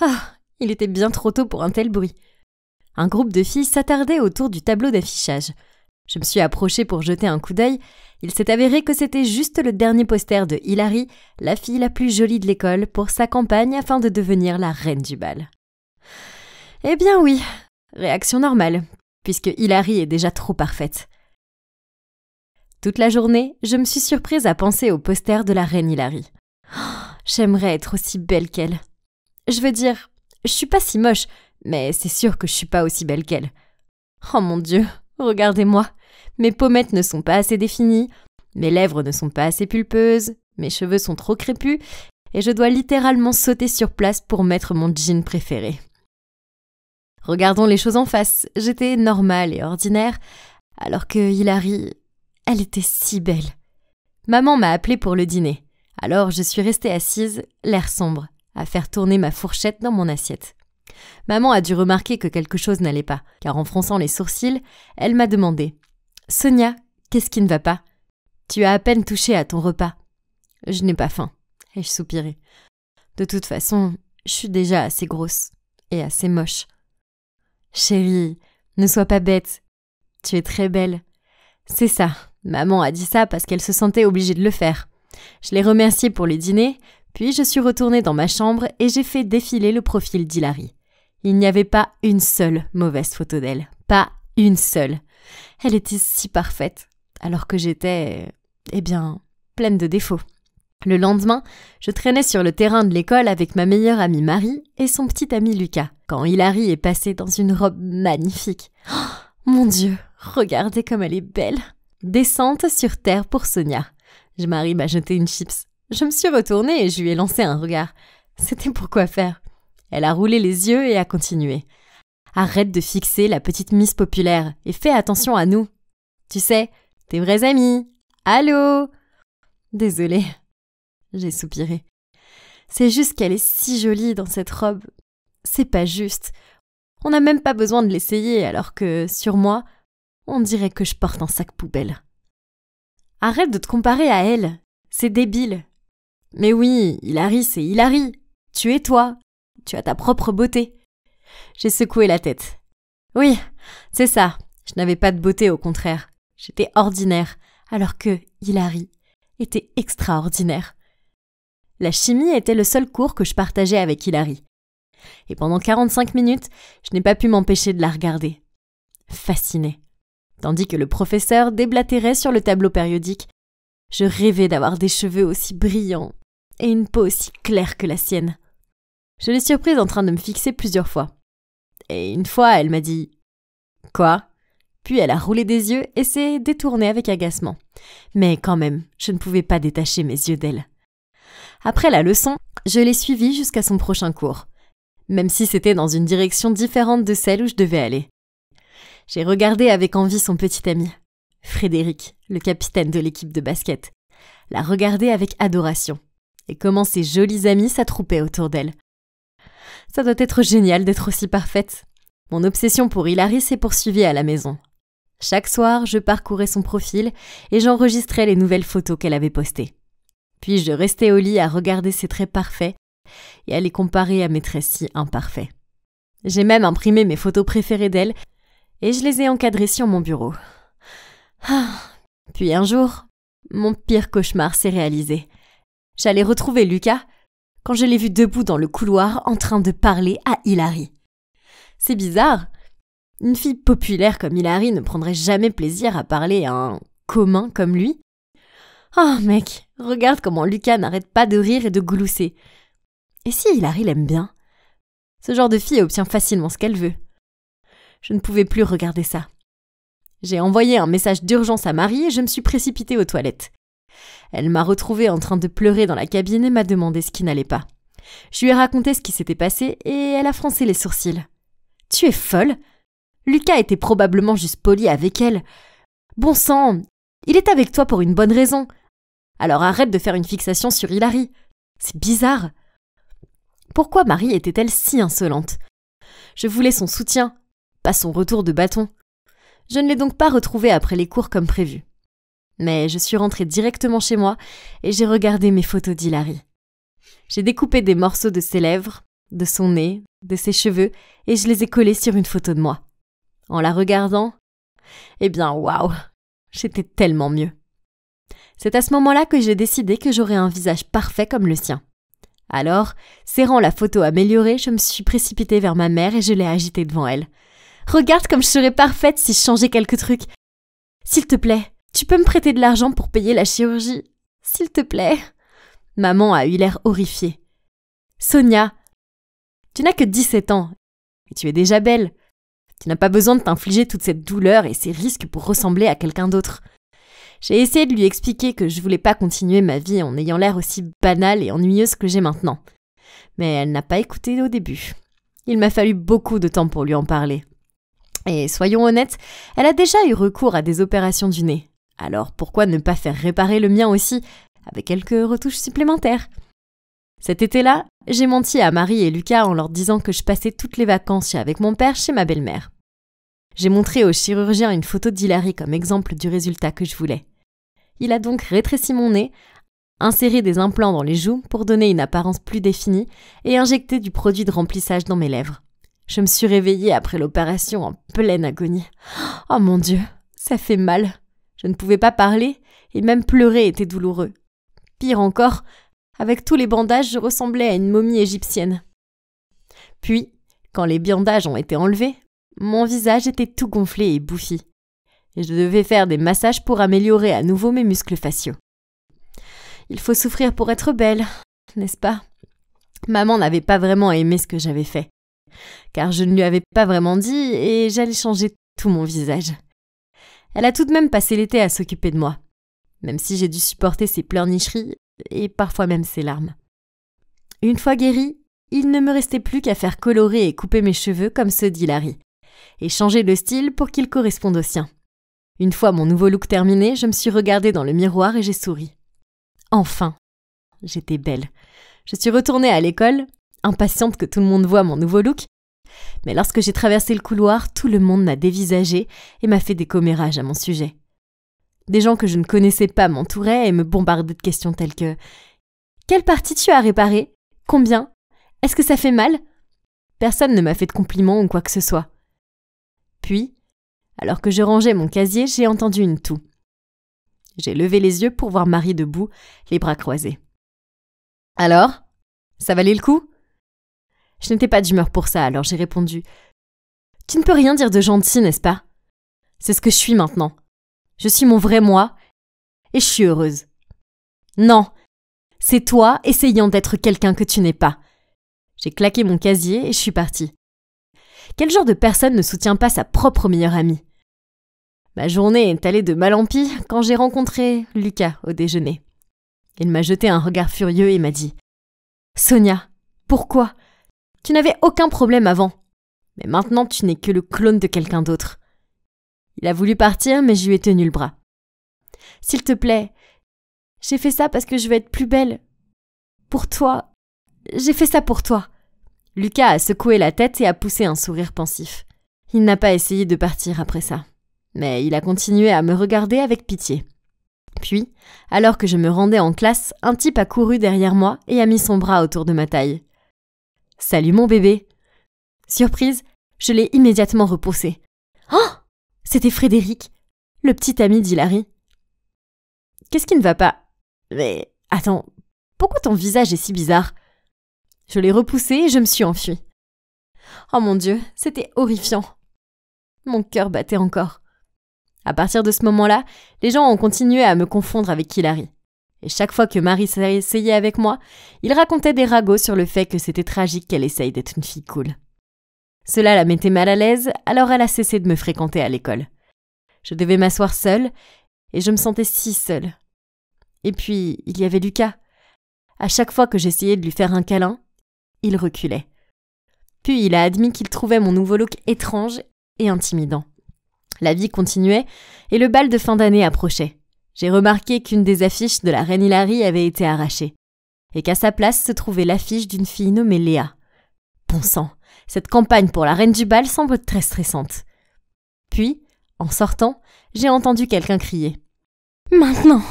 Ah, il était bien trop tôt pour un tel bruit. Un groupe de filles s'attardait autour du tableau d'affichage. Je me suis approchée pour jeter un coup d'œil. Il s'est avéré que c'était juste le dernier poster de Hilary, la fille la plus jolie de l'école, pour sa campagne afin de devenir la reine du bal. Eh bien oui, réaction normale, puisque Hilary est déjà trop parfaite. Toute la journée, je me suis surprise à penser au poster de la reine Hilary. J'aimerais être aussi belle qu'elle. Je veux dire, je suis pas si moche, mais c'est sûr que je suis pas aussi belle qu'elle. Oh mon Dieu, regardez-moi. Mes pommettes ne sont pas assez définies, mes lèvres ne sont pas assez pulpeuses, mes cheveux sont trop crépus, et je dois littéralement sauter sur place pour mettre mon jean préféré. Regardons les choses en face, j'étais normale et ordinaire, alors que Hilary, elle était si belle. Maman m'a appelée pour le dîner. Alors je suis restée assise, l'air sombre, à faire tourner ma fourchette dans mon assiette. Maman a dû remarquer que quelque chose n'allait pas, car en fronçant les sourcils, elle m'a demandé Sonia, qu'est-ce qui ne va pas Tu as à peine touché à ton repas. Je n'ai pas faim, ai-je soupiré. De toute façon, je suis déjà assez grosse et assez moche. Chérie, ne sois pas bête. Tu es très belle. C'est ça, Maman a dit ça parce qu'elle se sentait obligée de le faire. Je l'ai remerciée pour le dîner, puis je suis retournée dans ma chambre et j'ai fait défiler le profil d'Hilary. Il n'y avait pas une seule mauvaise photo d'elle. Pas une seule. Elle était si parfaite, alors que j'étais, eh bien, pleine de défauts. Le lendemain, je traînais sur le terrain de l'école avec ma meilleure amie Marie et son petit ami Lucas, quand Hilary est passée dans une robe magnifique. Oh, mon Dieu, regardez comme elle est belle Descente sur terre pour Sonia. Je m'arrive à jeter une chips. Je me suis retournée et je lui ai lancé un regard. C'était pour quoi faire. Elle a roulé les yeux et a continué. Arrête de fixer la petite Miss populaire et fais attention à nous. Tu sais, tes vrais amis. Allô Désolée. J'ai soupiré. C'est juste qu'elle est si jolie dans cette robe. C'est pas juste. On n'a même pas besoin de l'essayer alors que, sur moi, on dirait que je porte un sac poubelle. Arrête de te comparer à elle. C'est débile. Mais oui, Hilary, c'est Hilary. Tu es toi. Tu as ta propre beauté. J'ai secoué la tête. Oui, c'est ça. Je n'avais pas de beauté, au contraire. J'étais ordinaire, alors que Hilary était extraordinaire. La chimie était le seul cours que je partageais avec Hilary. Et pendant 45 minutes, je n'ai pas pu m'empêcher de la regarder. Fascinée tandis que le professeur déblatérait sur le tableau périodique. Je rêvais d'avoir des cheveux aussi brillants et une peau aussi claire que la sienne. Je l'ai surprise en train de me fixer plusieurs fois. Et une fois, elle m'a dit Quoi Puis elle a roulé des yeux et s'est détournée avec agacement. Mais quand même, je ne pouvais pas détacher mes yeux d'elle. Après la leçon, je l'ai suivie jusqu'à son prochain cours, même si c'était dans une direction différente de celle où je devais aller. J'ai regardé avec envie son petit ami, Frédéric, le capitaine de l'équipe de basket, la regarder avec adoration, et comment ses jolis amis s'attroupaient autour d'elle. Ça doit être génial d'être aussi parfaite. Mon obsession pour Hilary s'est poursuivie à la maison. Chaque soir, je parcourais son profil et j'enregistrais les nouvelles photos qu'elle avait postées. Puis je restais au lit à regarder ses traits parfaits et à les comparer à mes traits si imparfaits. J'ai même imprimé mes photos préférées d'elle et je les ai encadrés sur mon bureau. Ah, puis un jour, mon pire cauchemar s'est réalisé. J'allais retrouver Lucas quand je l'ai vu debout dans le couloir en train de parler à Hilary. C'est bizarre. Une fille populaire comme Hilary ne prendrait jamais plaisir à parler à un commun comme lui. Oh mec, regarde comment Lucas n'arrête pas de rire et de glousser. Et si Hilary l'aime bien Ce genre de fille obtient facilement ce qu'elle veut. Je ne pouvais plus regarder ça. J'ai envoyé un message d'urgence à Marie et je me suis précipitée aux toilettes. Elle m'a retrouvée en train de pleurer dans la cabine et m'a demandé ce qui n'allait pas. Je lui ai raconté ce qui s'était passé et elle a froncé les sourcils. Tu es folle Lucas était probablement juste poli avec elle. Bon sang, il est avec toi pour une bonne raison. Alors arrête de faire une fixation sur Hilary. C'est bizarre. Pourquoi Marie était-elle si insolente Je voulais son soutien, son retour de bâton. Je ne l'ai donc pas retrouvé après les cours comme prévu. Mais je suis rentrée directement chez moi et j'ai regardé mes photos d'Hilary. J'ai découpé des morceaux de ses lèvres, de son nez, de ses cheveux et je les ai collés sur une photo de moi. En la regardant, eh bien waouh, j'étais tellement mieux. C'est à ce moment-là que j'ai décidé que j'aurais un visage parfait comme le sien. Alors, serrant la photo améliorée, je me suis précipitée vers ma mère et je l'ai agitée devant elle. Regarde comme je serais parfaite si je changeais quelques trucs. S'il te plaît, tu peux me prêter de l'argent pour payer la chirurgie S'il te plaît. Maman a eu l'air horrifiée. Sonia, tu n'as que 17 ans et tu es déjà belle. Tu n'as pas besoin de t'infliger toute cette douleur et ces risques pour ressembler à quelqu'un d'autre. J'ai essayé de lui expliquer que je voulais pas continuer ma vie en ayant l'air aussi banale et ennuyeuse que j'ai maintenant. Mais elle n'a pas écouté au début. Il m'a fallu beaucoup de temps pour lui en parler. Et soyons honnêtes, elle a déjà eu recours à des opérations du nez. Alors pourquoi ne pas faire réparer le mien aussi, avec quelques retouches supplémentaires Cet été-là, j'ai menti à Marie et Lucas en leur disant que je passais toutes les vacances avec mon père chez ma belle-mère. J'ai montré au chirurgien une photo d'Hilary comme exemple du résultat que je voulais. Il a donc rétréci mon nez, inséré des implants dans les joues pour donner une apparence plus définie et injecté du produit de remplissage dans mes lèvres. Je me suis réveillée après l'opération en pleine agonie. Oh mon Dieu, ça fait mal. Je ne pouvais pas parler, et même pleurer était douloureux. Pire encore, avec tous les bandages, je ressemblais à une momie égyptienne. Puis, quand les bandages ont été enlevés, mon visage était tout gonflé et bouffi. Et je devais faire des massages pour améliorer à nouveau mes muscles faciaux. Il faut souffrir pour être belle, n'est-ce pas Maman n'avait pas vraiment aimé ce que j'avais fait car je ne lui avais pas vraiment dit et j'allais changer tout mon visage. Elle a tout de même passé l'été à s'occuper de moi, même si j'ai dû supporter ses pleurnicheries et parfois même ses larmes. Une fois guérie, il ne me restait plus qu'à faire colorer et couper mes cheveux comme ceux d'Hilary, et changer le style pour qu'il corresponde au sien. Une fois mon nouveau look terminé, je me suis regardée dans le miroir et j'ai souri. Enfin, j'étais belle. Je suis retournée à l'école impatiente que tout le monde voit mon nouveau look. Mais lorsque j'ai traversé le couloir, tout le monde m'a dévisagé et m'a fait des commérages à mon sujet. Des gens que je ne connaissais pas m'entouraient et me bombardaient de questions telles que Quelle partie tu as réparée Combien Est-ce que ça fait mal Personne ne m'a fait de compliments ou quoi que ce soit. Puis, alors que je rangeais mon casier, j'ai entendu une toux. J'ai levé les yeux pour voir Marie debout, les bras croisés. Alors Ça valait le coup je n'étais pas d'humeur pour ça, alors j'ai répondu Tu ne peux rien dire de gentil, n'est-ce pas C'est ce que je suis maintenant. Je suis mon vrai moi et je suis heureuse. Non, c'est toi essayant d'être quelqu'un que tu n'es pas. J'ai claqué mon casier et je suis partie. Quel genre de personne ne soutient pas sa propre meilleure amie Ma journée est allée de mal en pis quand j'ai rencontré Lucas au déjeuner. Il m'a jeté un regard furieux et m'a dit Sonia, pourquoi tu n'avais aucun problème avant. Mais maintenant, tu n'es que le clone de quelqu'un d'autre. Il a voulu partir, mais je lui ai tenu le bras. S'il te plaît, j'ai fait ça parce que je veux être plus belle. Pour toi. J'ai fait ça pour toi. Lucas a secoué la tête et a poussé un sourire pensif. Il n'a pas essayé de partir après ça. Mais il a continué à me regarder avec pitié. Puis, alors que je me rendais en classe, un type a couru derrière moi et a mis son bras autour de ma taille. Salut mon bébé Surprise, je l'ai immédiatement repoussé. Oh C'était Frédéric, le petit ami d'Hilary. Qu'est-ce qui ne va pas Mais attends, pourquoi ton visage est si bizarre Je l'ai repoussé et je me suis enfuie. Oh mon Dieu, c'était horrifiant. Mon cœur battait encore. À partir de ce moment-là, les gens ont continué à me confondre avec Hilary. Et chaque fois que Marie essayait avec moi, il racontait des ragots sur le fait que c'était tragique qu'elle essaye d'être une fille cool. Cela la mettait mal à l'aise, alors elle a cessé de me fréquenter à l'école. Je devais m'asseoir seule, et je me sentais si seule. Et puis, il y avait Lucas. À chaque fois que j'essayais de lui faire un câlin, il reculait. Puis il a admis qu'il trouvait mon nouveau look étrange et intimidant. La vie continuait, et le bal de fin d'année approchait j'ai remarqué qu'une des affiches de la reine Hilary avait été arrachée, et qu'à sa place se trouvait l'affiche d'une fille nommée Léa. Bon sang, cette campagne pour la reine du bal semble très stressante. Puis, en sortant, j'ai entendu quelqu'un crier. Maintenant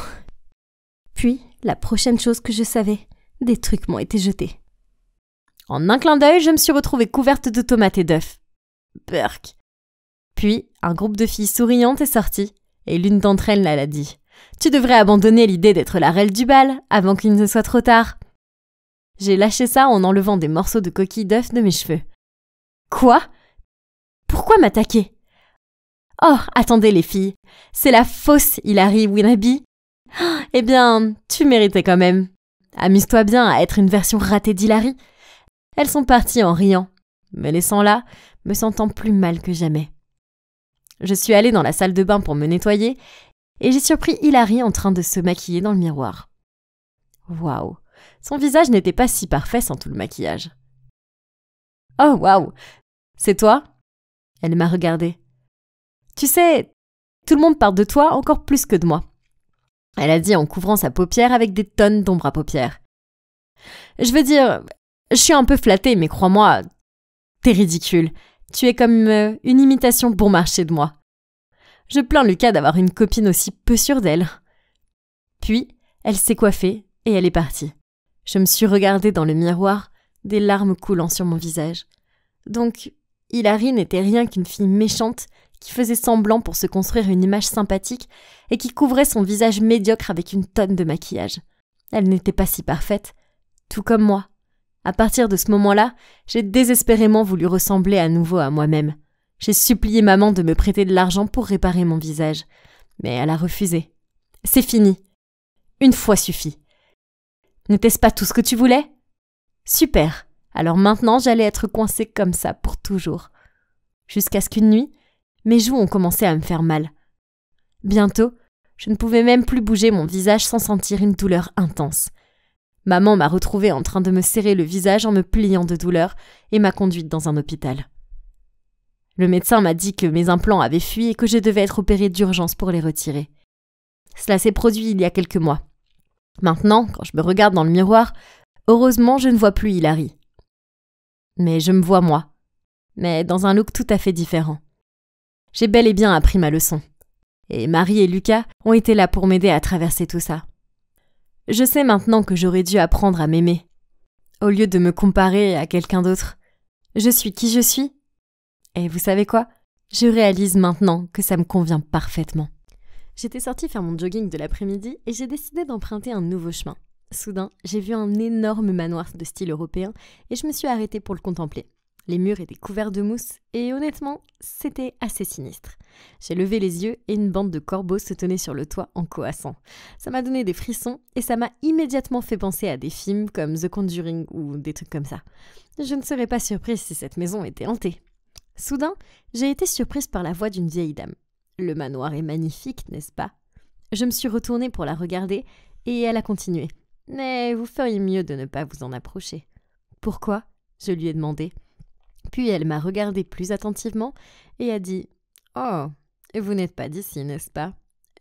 Puis, la prochaine chose que je savais, des trucs m'ont été jetés. En un clin d'œil, je me suis retrouvée couverte de tomates et d'œufs. Burk Puis, un groupe de filles souriantes est sorti, et l'une d'entre elles l'a dit. Tu devrais abandonner l'idée d'être la reine du bal avant qu'il ne soit trop tard. J'ai lâché ça en enlevant des morceaux de coquille d'œuf de mes cheveux. Quoi Pourquoi m'attaquer Oh, attendez les filles, c'est la fausse Hilary Winnaby. eh bien, tu méritais quand même. Amuse-toi bien à être une version ratée d'Hilary. Elles sont parties en riant, me laissant là, me sentant plus mal que jamais. Je suis allée dans la salle de bain pour me nettoyer et j'ai surpris Hilary en train de se maquiller dans le miroir. Waouh Son visage n'était pas si parfait sans tout le maquillage. Oh waouh C'est toi Elle m'a regardé. Tu sais, tout le monde parle de toi encore plus que de moi. Elle a dit en couvrant sa paupière avec des tonnes d'ombre à paupières. Je veux dire, je suis un peu flattée, mais crois-moi, t'es ridicule. Tu es comme euh, une imitation bon marché de moi. Je plains Lucas d'avoir une copine aussi peu sûre d'elle. Puis, elle s'est coiffée et elle est partie. Je me suis regardée dans le miroir, des larmes coulant sur mon visage. Donc, Hilary n'était rien qu'une fille méchante qui faisait semblant pour se construire une image sympathique et qui couvrait son visage médiocre avec une tonne de maquillage. Elle n'était pas si parfaite, tout comme moi. À partir de ce moment-là, j'ai désespérément voulu ressembler à nouveau à moi-même. J'ai supplié maman de me prêter de l'argent pour réparer mon visage, mais elle a refusé. C'est fini. Une fois suffit. N'était-ce pas tout ce que tu voulais Super. Alors maintenant, j'allais être coincée comme ça pour toujours. Jusqu'à ce qu'une nuit, mes joues ont commencé à me faire mal. Bientôt, je ne pouvais même plus bouger mon visage sans sentir une douleur intense. Maman m'a retrouvée en train de me serrer le visage en me pliant de douleur et m'a conduite dans un hôpital. Le médecin m'a dit que mes implants avaient fui et que je devais être opérée d'urgence pour les retirer. Cela s'est produit il y a quelques mois. Maintenant, quand je me regarde dans le miroir, heureusement je ne vois plus Hilary. Mais je me vois moi, mais dans un look tout à fait différent. J'ai bel et bien appris ma leçon. Et Marie et Lucas ont été là pour m'aider à traverser tout ça. Je sais maintenant que j'aurais dû apprendre à m'aimer, au lieu de me comparer à quelqu'un d'autre. Je suis qui je suis, et vous savez quoi Je réalise maintenant que ça me convient parfaitement. J'étais sortie faire mon jogging de l'après-midi et j'ai décidé d'emprunter un nouveau chemin. Soudain, j'ai vu un énorme manoir de style européen et je me suis arrêtée pour le contempler. Les murs étaient couverts de mousse et honnêtement, c'était assez sinistre. J'ai levé les yeux et une bande de corbeaux se tenait sur le toit en coassant. Ça m'a donné des frissons et ça m'a immédiatement fait penser à des films comme The Conjuring ou des trucs comme ça. Je ne serais pas surprise si cette maison était hantée. Soudain, j'ai été surprise par la voix d'une vieille dame. Le manoir est magnifique, n'est-ce pas Je me suis retournée pour la regarder, et elle a continué. Mais vous feriez mieux de ne pas vous en approcher. Pourquoi je lui ai demandé. Puis elle m'a regardée plus attentivement et a dit Oh, vous n'êtes pas d'ici, n'est-ce pas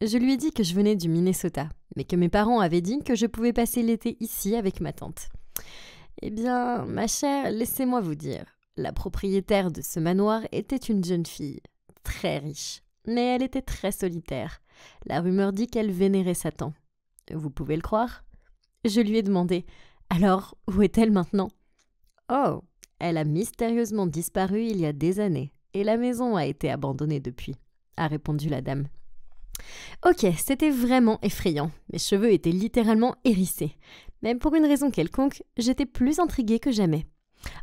Je lui ai dit que je venais du Minnesota, mais que mes parents avaient dit que je pouvais passer l'été ici avec ma tante. Eh bien, ma chère, laissez-moi vous dire, la propriétaire de ce manoir était une jeune fille, très riche, mais elle était très solitaire. La rumeur dit qu'elle vénérait Satan. Vous pouvez le croire Je lui ai demandé Alors, où est-elle maintenant Oh Elle a mystérieusement disparu il y a des années, et la maison a été abandonnée depuis, a répondu la dame. Ok, c'était vraiment effrayant. Mes cheveux étaient littéralement hérissés. Mais pour une raison quelconque, j'étais plus intriguée que jamais.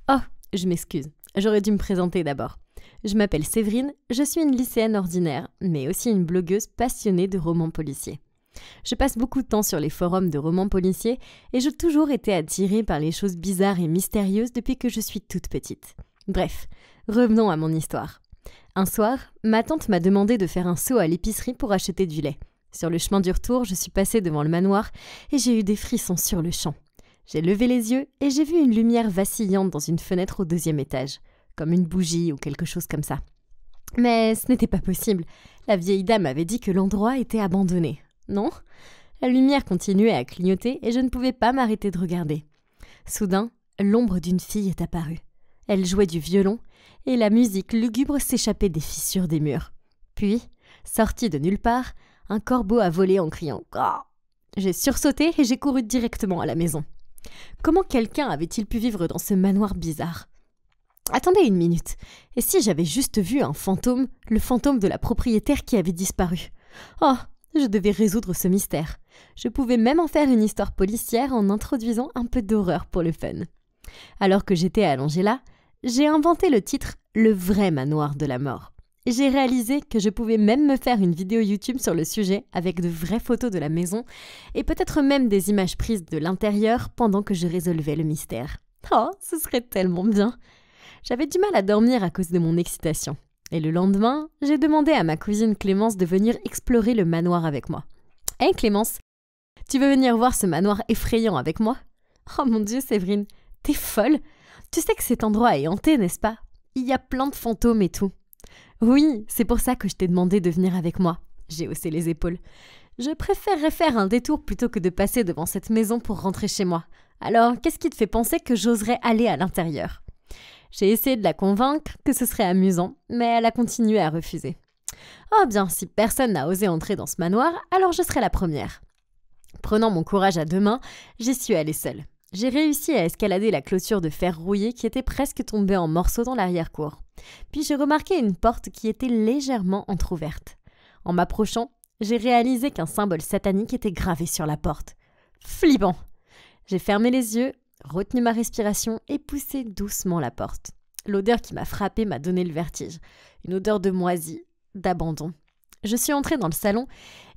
Oh, je m'excuse. J'aurais dû me présenter d'abord. Je m'appelle Séverine, je suis une lycéenne ordinaire, mais aussi une blogueuse passionnée de romans policiers. Je passe beaucoup de temps sur les forums de romans policiers et j'ai toujours été attirée par les choses bizarres et mystérieuses depuis que je suis toute petite. Bref, revenons à mon histoire. Un soir, ma tante m'a demandé de faire un saut à l'épicerie pour acheter du lait. Sur le chemin du retour, je suis passée devant le manoir et j'ai eu des frissons sur le champ. J'ai levé les yeux et j'ai vu une lumière vacillante dans une fenêtre au deuxième étage, comme une bougie ou quelque chose comme ça. Mais ce n'était pas possible. La vieille dame avait dit que l'endroit était abandonné. Non La lumière continuait à clignoter et je ne pouvais pas m'arrêter de regarder. Soudain, l'ombre d'une fille est apparue. Elle jouait du violon et la musique lugubre s'échappait des fissures des murs. Puis, sortie de nulle part, un corbeau a volé en criant J'ai sursauté et j'ai couru directement à la maison. Comment quelqu'un avait-il pu vivre dans ce manoir bizarre Attendez une minute. Et si j'avais juste vu un fantôme, le fantôme de la propriétaire qui avait disparu Oh, je devais résoudre ce mystère. Je pouvais même en faire une histoire policière en introduisant un peu d'horreur pour le fun. Alors que j'étais allongée là, j'ai inventé le titre Le vrai manoir de la mort j'ai réalisé que je pouvais même me faire une vidéo YouTube sur le sujet avec de vraies photos de la maison et peut-être même des images prises de l'intérieur pendant que je résolvais le mystère. Oh, ce serait tellement bien. J'avais du mal à dormir à cause de mon excitation. Et le lendemain, j'ai demandé à ma cousine Clémence de venir explorer le manoir avec moi. Hé hein, Clémence, tu veux venir voir ce manoir effrayant avec moi Oh mon Dieu, Séverine, t'es folle Tu sais que cet endroit est hanté, n'est-ce pas Il y a plein de fantômes et tout. Oui, c'est pour ça que je t'ai demandé de venir avec moi. J'ai haussé les épaules. Je préférerais faire un détour plutôt que de passer devant cette maison pour rentrer chez moi. Alors, qu'est-ce qui te fait penser que j'oserais aller à l'intérieur J'ai essayé de la convaincre que ce serait amusant, mais elle a continué à refuser. Oh bien, si personne n'a osé entrer dans ce manoir, alors je serai la première. Prenant mon courage à deux mains, j'y suis allée seule. J'ai réussi à escalader la clôture de fer rouillé qui était presque tombée en morceaux dans l'arrière-cour. Puis j'ai remarqué une porte qui était légèrement entr'ouverte. En m'approchant, j'ai réalisé qu'un symbole satanique était gravé sur la porte. Flippant J'ai fermé les yeux, retenu ma respiration et poussé doucement la porte. L'odeur qui m'a frappé m'a donné le vertige. Une odeur de moisi, d'abandon. Je suis entrée dans le salon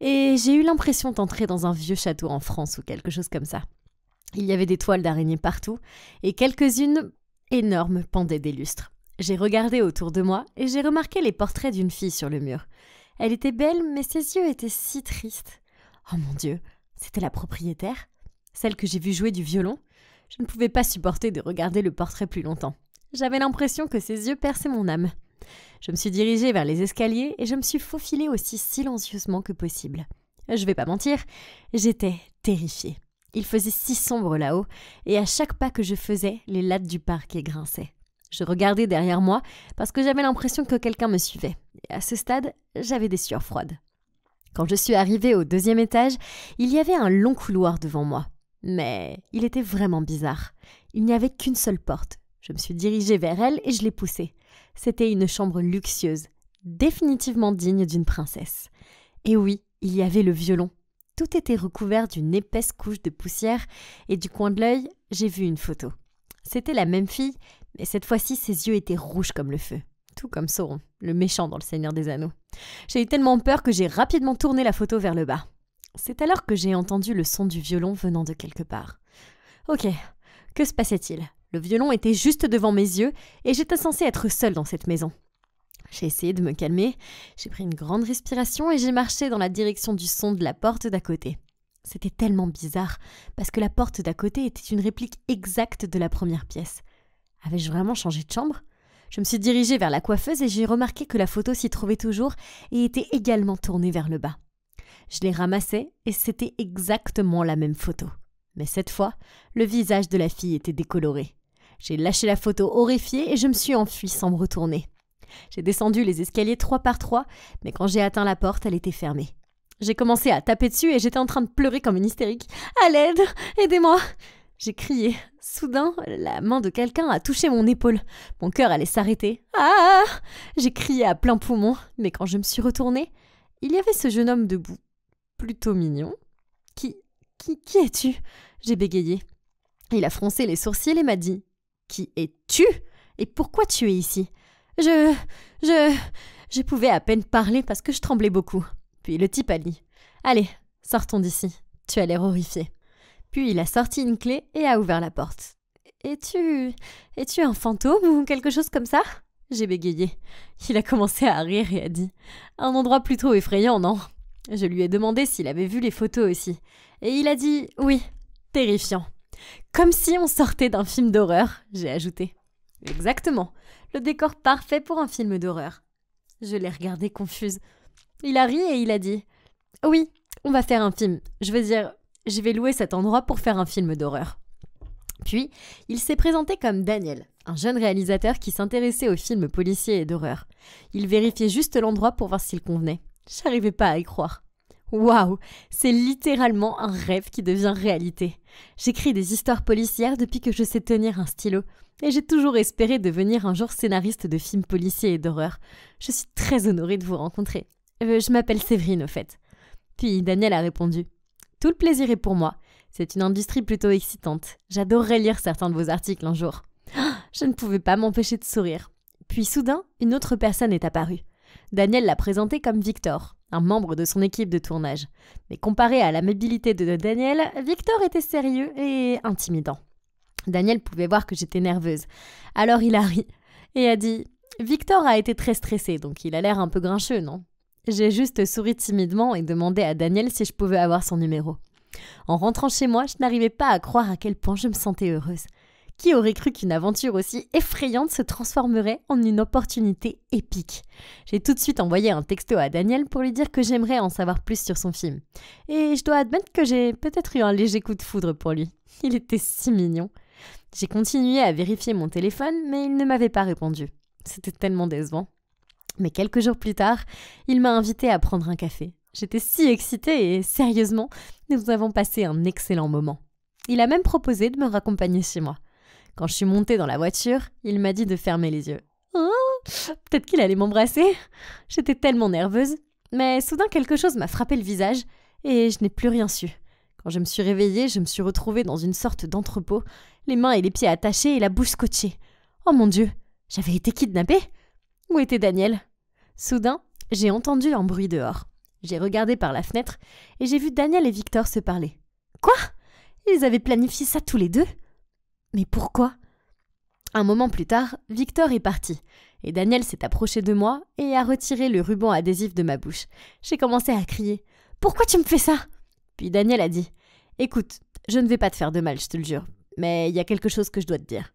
et j'ai eu l'impression d'entrer dans un vieux château en France ou quelque chose comme ça. Il y avait des toiles d'araignées partout, et quelques-unes énormes pendaient des lustres. J'ai regardé autour de moi et j'ai remarqué les portraits d'une fille sur le mur. Elle était belle, mais ses yeux étaient si tristes. Oh mon Dieu, c'était la propriétaire Celle que j'ai vue jouer du violon Je ne pouvais pas supporter de regarder le portrait plus longtemps. J'avais l'impression que ses yeux perçaient mon âme. Je me suis dirigée vers les escaliers et je me suis faufilée aussi silencieusement que possible. Je ne vais pas mentir, j'étais terrifiée. Il faisait si sombre là-haut, et à chaque pas que je faisais, les lattes du parquet grinçaient. Je regardais derrière moi parce que j'avais l'impression que quelqu'un me suivait. à ce stade, j'avais des sueurs froides. Quand je suis arrivée au deuxième étage, il y avait un long couloir devant moi. Mais il était vraiment bizarre. Il n'y avait qu'une seule porte. Je me suis dirigée vers elle et je l'ai poussée. C'était une chambre luxueuse, définitivement digne d'une princesse. Et oui, il y avait le violon tout était recouvert d'une épaisse couche de poussière, et du coin de l'œil, j'ai vu une photo. C'était la même fille, mais cette fois-ci ses yeux étaient rouges comme le feu, tout comme Sauron, le méchant dans le Seigneur des Anneaux. J'ai eu tellement peur que j'ai rapidement tourné la photo vers le bas. C'est alors que j'ai entendu le son du violon venant de quelque part. Ok, que se passait-il Le violon était juste devant mes yeux, et j'étais censée être seule dans cette maison. J'ai essayé de me calmer, j'ai pris une grande respiration et j'ai marché dans la direction du son de la porte d'à côté. C'était tellement bizarre, parce que la porte d'à côté était une réplique exacte de la première pièce. Avais-je vraiment changé de chambre Je me suis dirigée vers la coiffeuse et j'ai remarqué que la photo s'y trouvait toujours et était également tournée vers le bas. Je l'ai ramassée et c'était exactement la même photo. Mais cette fois, le visage de la fille était décoloré. J'ai lâché la photo horrifiée et je me suis enfuie sans me retourner. J'ai descendu les escaliers trois par trois, mais quand j'ai atteint la porte, elle était fermée. J'ai commencé à taper dessus et j'étais en train de pleurer comme une hystérique. À l'aide Aidez-moi J'ai crié. Soudain, la main de quelqu'un a touché mon épaule. Mon cœur allait s'arrêter. Ah J'ai crié à plein poumon, mais quand je me suis retournée, il y avait ce jeune homme debout, plutôt mignon. Qui Qui, qui es-tu J'ai bégayé. Il a froncé les sourcils et m'a dit Qui es-tu Et pourquoi tu es ici je. je. Je pouvais à peine parler parce que je tremblais beaucoup. Puis le type a dit Allez, sortons d'ici. Tu as l'air horrifié. Puis il a sorti une clé et a ouvert la porte. Es-tu. es-tu un fantôme ou quelque chose comme ça J'ai bégayé. Il a commencé à rire et a dit Un endroit plutôt effrayant, non Je lui ai demandé s'il avait vu les photos aussi. Et il a dit Oui, terrifiant. Comme si on sortait d'un film d'horreur, j'ai ajouté. Exactement le décor parfait pour un film d'horreur. Je l'ai regardé confuse. Il a ri et il a dit Oui, on va faire un film. Je veux dire, je vais louer cet endroit pour faire un film d'horreur. Puis, il s'est présenté comme Daniel, un jeune réalisateur qui s'intéressait aux films policiers et d'horreur. Il vérifiait juste l'endroit pour voir s'il convenait. J'arrivais pas à y croire. Waouh, c'est littéralement un rêve qui devient réalité. J'écris des histoires policières depuis que je sais tenir un stylo, et j'ai toujours espéré devenir un jour scénariste de films policiers et d'horreur. Je suis très honorée de vous rencontrer. Euh, je m'appelle Séverine au fait. Puis Daniel a répondu. Tout le plaisir est pour moi. C'est une industrie plutôt excitante. J'adorerais lire certains de vos articles un jour. Ah, je ne pouvais pas m'empêcher de sourire. Puis soudain, une autre personne est apparue. Daniel l'a présenté comme Victor, un membre de son équipe de tournage. Mais comparé à l'amabilité de Daniel, Victor était sérieux et intimidant. Daniel pouvait voir que j'étais nerveuse. Alors il a ri et a dit Victor a été très stressé, donc il a l'air un peu grincheux, non J'ai juste souri timidement et demandé à Daniel si je pouvais avoir son numéro. En rentrant chez moi, je n'arrivais pas à croire à quel point je me sentais heureuse. Qui aurait cru qu'une aventure aussi effrayante se transformerait en une opportunité épique J'ai tout de suite envoyé un texto à Daniel pour lui dire que j'aimerais en savoir plus sur son film. Et je dois admettre que j'ai peut-être eu un léger coup de foudre pour lui. Il était si mignon. J'ai continué à vérifier mon téléphone, mais il ne m'avait pas répondu. C'était tellement décevant. Mais quelques jours plus tard, il m'a invité à prendre un café. J'étais si excitée et sérieusement, nous avons passé un excellent moment. Il a même proposé de me raccompagner chez moi. Quand je suis montée dans la voiture, il m'a dit de fermer les yeux. Oh, peut-être qu'il allait m'embrasser. J'étais tellement nerveuse. Mais soudain, quelque chose m'a frappé le visage et je n'ai plus rien su. Quand je me suis réveillée, je me suis retrouvée dans une sorte d'entrepôt, les mains et les pieds attachés et la bouche scotchée. Oh mon Dieu, j'avais été kidnappée Où était Daniel Soudain, j'ai entendu un bruit dehors. J'ai regardé par la fenêtre et j'ai vu Daniel et Victor se parler. Quoi Ils avaient planifié ça tous les deux mais pourquoi Un moment plus tard, Victor est parti, et Daniel s'est approché de moi et a retiré le ruban adhésif de ma bouche. J'ai commencé à crier. Pourquoi tu me fais ça Puis Daniel a dit. Écoute, je ne vais pas te faire de mal, je te le jure, mais il y a quelque chose que je dois te dire.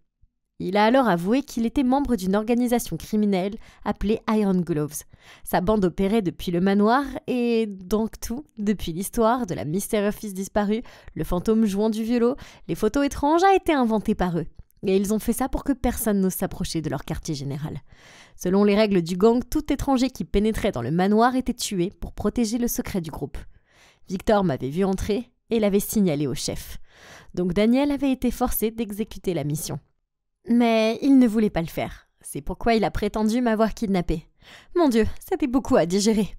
Il a alors avoué qu'il était membre d'une organisation criminelle appelée Iron Gloves. Sa bande opérait depuis le manoir et donc tout, depuis l'histoire de la mystérieuse fille disparue, le fantôme jouant du violon, les photos étranges a été inventé par eux. Et ils ont fait ça pour que personne n'ose s'approcher de leur quartier général. Selon les règles du gang, tout étranger qui pénétrait dans le manoir était tué pour protéger le secret du groupe. Victor m'avait vu entrer et l'avait signalé au chef. Donc Daniel avait été forcé d'exécuter la mission. Mais il ne voulait pas le faire. C'est pourquoi il a prétendu m'avoir kidnappée. Mon Dieu, c'était beaucoup à digérer.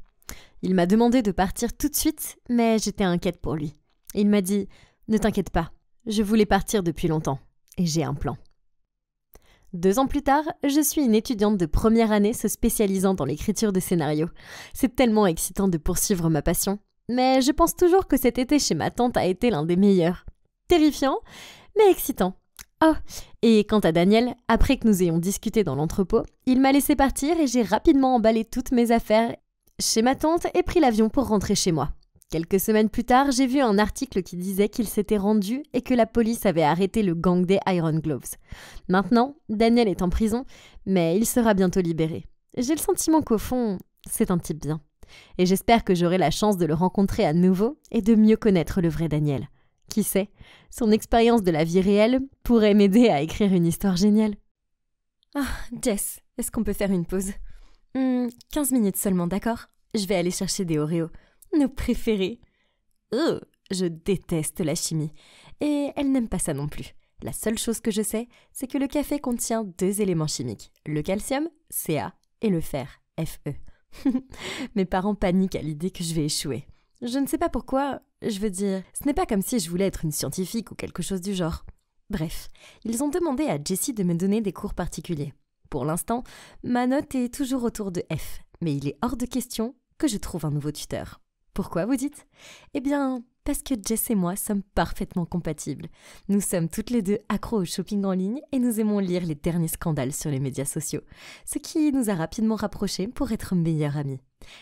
Il m'a demandé de partir tout de suite, mais j'étais inquiète pour lui. Il m'a dit Ne t'inquiète pas, je voulais partir depuis longtemps, et j'ai un plan. Deux ans plus tard, je suis une étudiante de première année se spécialisant dans l'écriture de scénarios. C'est tellement excitant de poursuivre ma passion. Mais je pense toujours que cet été chez ma tante a été l'un des meilleurs. Terrifiant, mais excitant. Oh, et quant à Daniel, après que nous ayons discuté dans l'entrepôt, il m'a laissé partir et j'ai rapidement emballé toutes mes affaires chez ma tante et pris l'avion pour rentrer chez moi. Quelques semaines plus tard, j'ai vu un article qui disait qu'il s'était rendu et que la police avait arrêté le gang des Iron Gloves. Maintenant, Daniel est en prison, mais il sera bientôt libéré. J'ai le sentiment qu'au fond, c'est un type bien. Et j'espère que j'aurai la chance de le rencontrer à nouveau et de mieux connaître le vrai Daniel. Qui sait, son expérience de la vie réelle pourrait m'aider à écrire une histoire géniale. Ah, Jess, est-ce qu'on peut faire une pause 15 hmm, minutes seulement, d'accord Je vais aller chercher des Oreos, nos préférés. Oh, je déteste la chimie. Et elle n'aime pas ça non plus. La seule chose que je sais, c'est que le café contient deux éléments chimiques, le calcium, Ca, et le fer, Fe. Mes parents paniquent à l'idée que je vais échouer. Je ne sais pas pourquoi, je veux dire, ce n'est pas comme si je voulais être une scientifique ou quelque chose du genre. Bref, ils ont demandé à Jessie de me donner des cours particuliers. Pour l'instant, ma note est toujours autour de F, mais il est hors de question que je trouve un nouveau tuteur. Pourquoi vous dites Eh bien, parce que Jess et moi sommes parfaitement compatibles. Nous sommes toutes les deux accros au shopping en ligne et nous aimons lire les derniers scandales sur les médias sociaux, ce qui nous a rapidement rapprochés pour être meilleurs amis.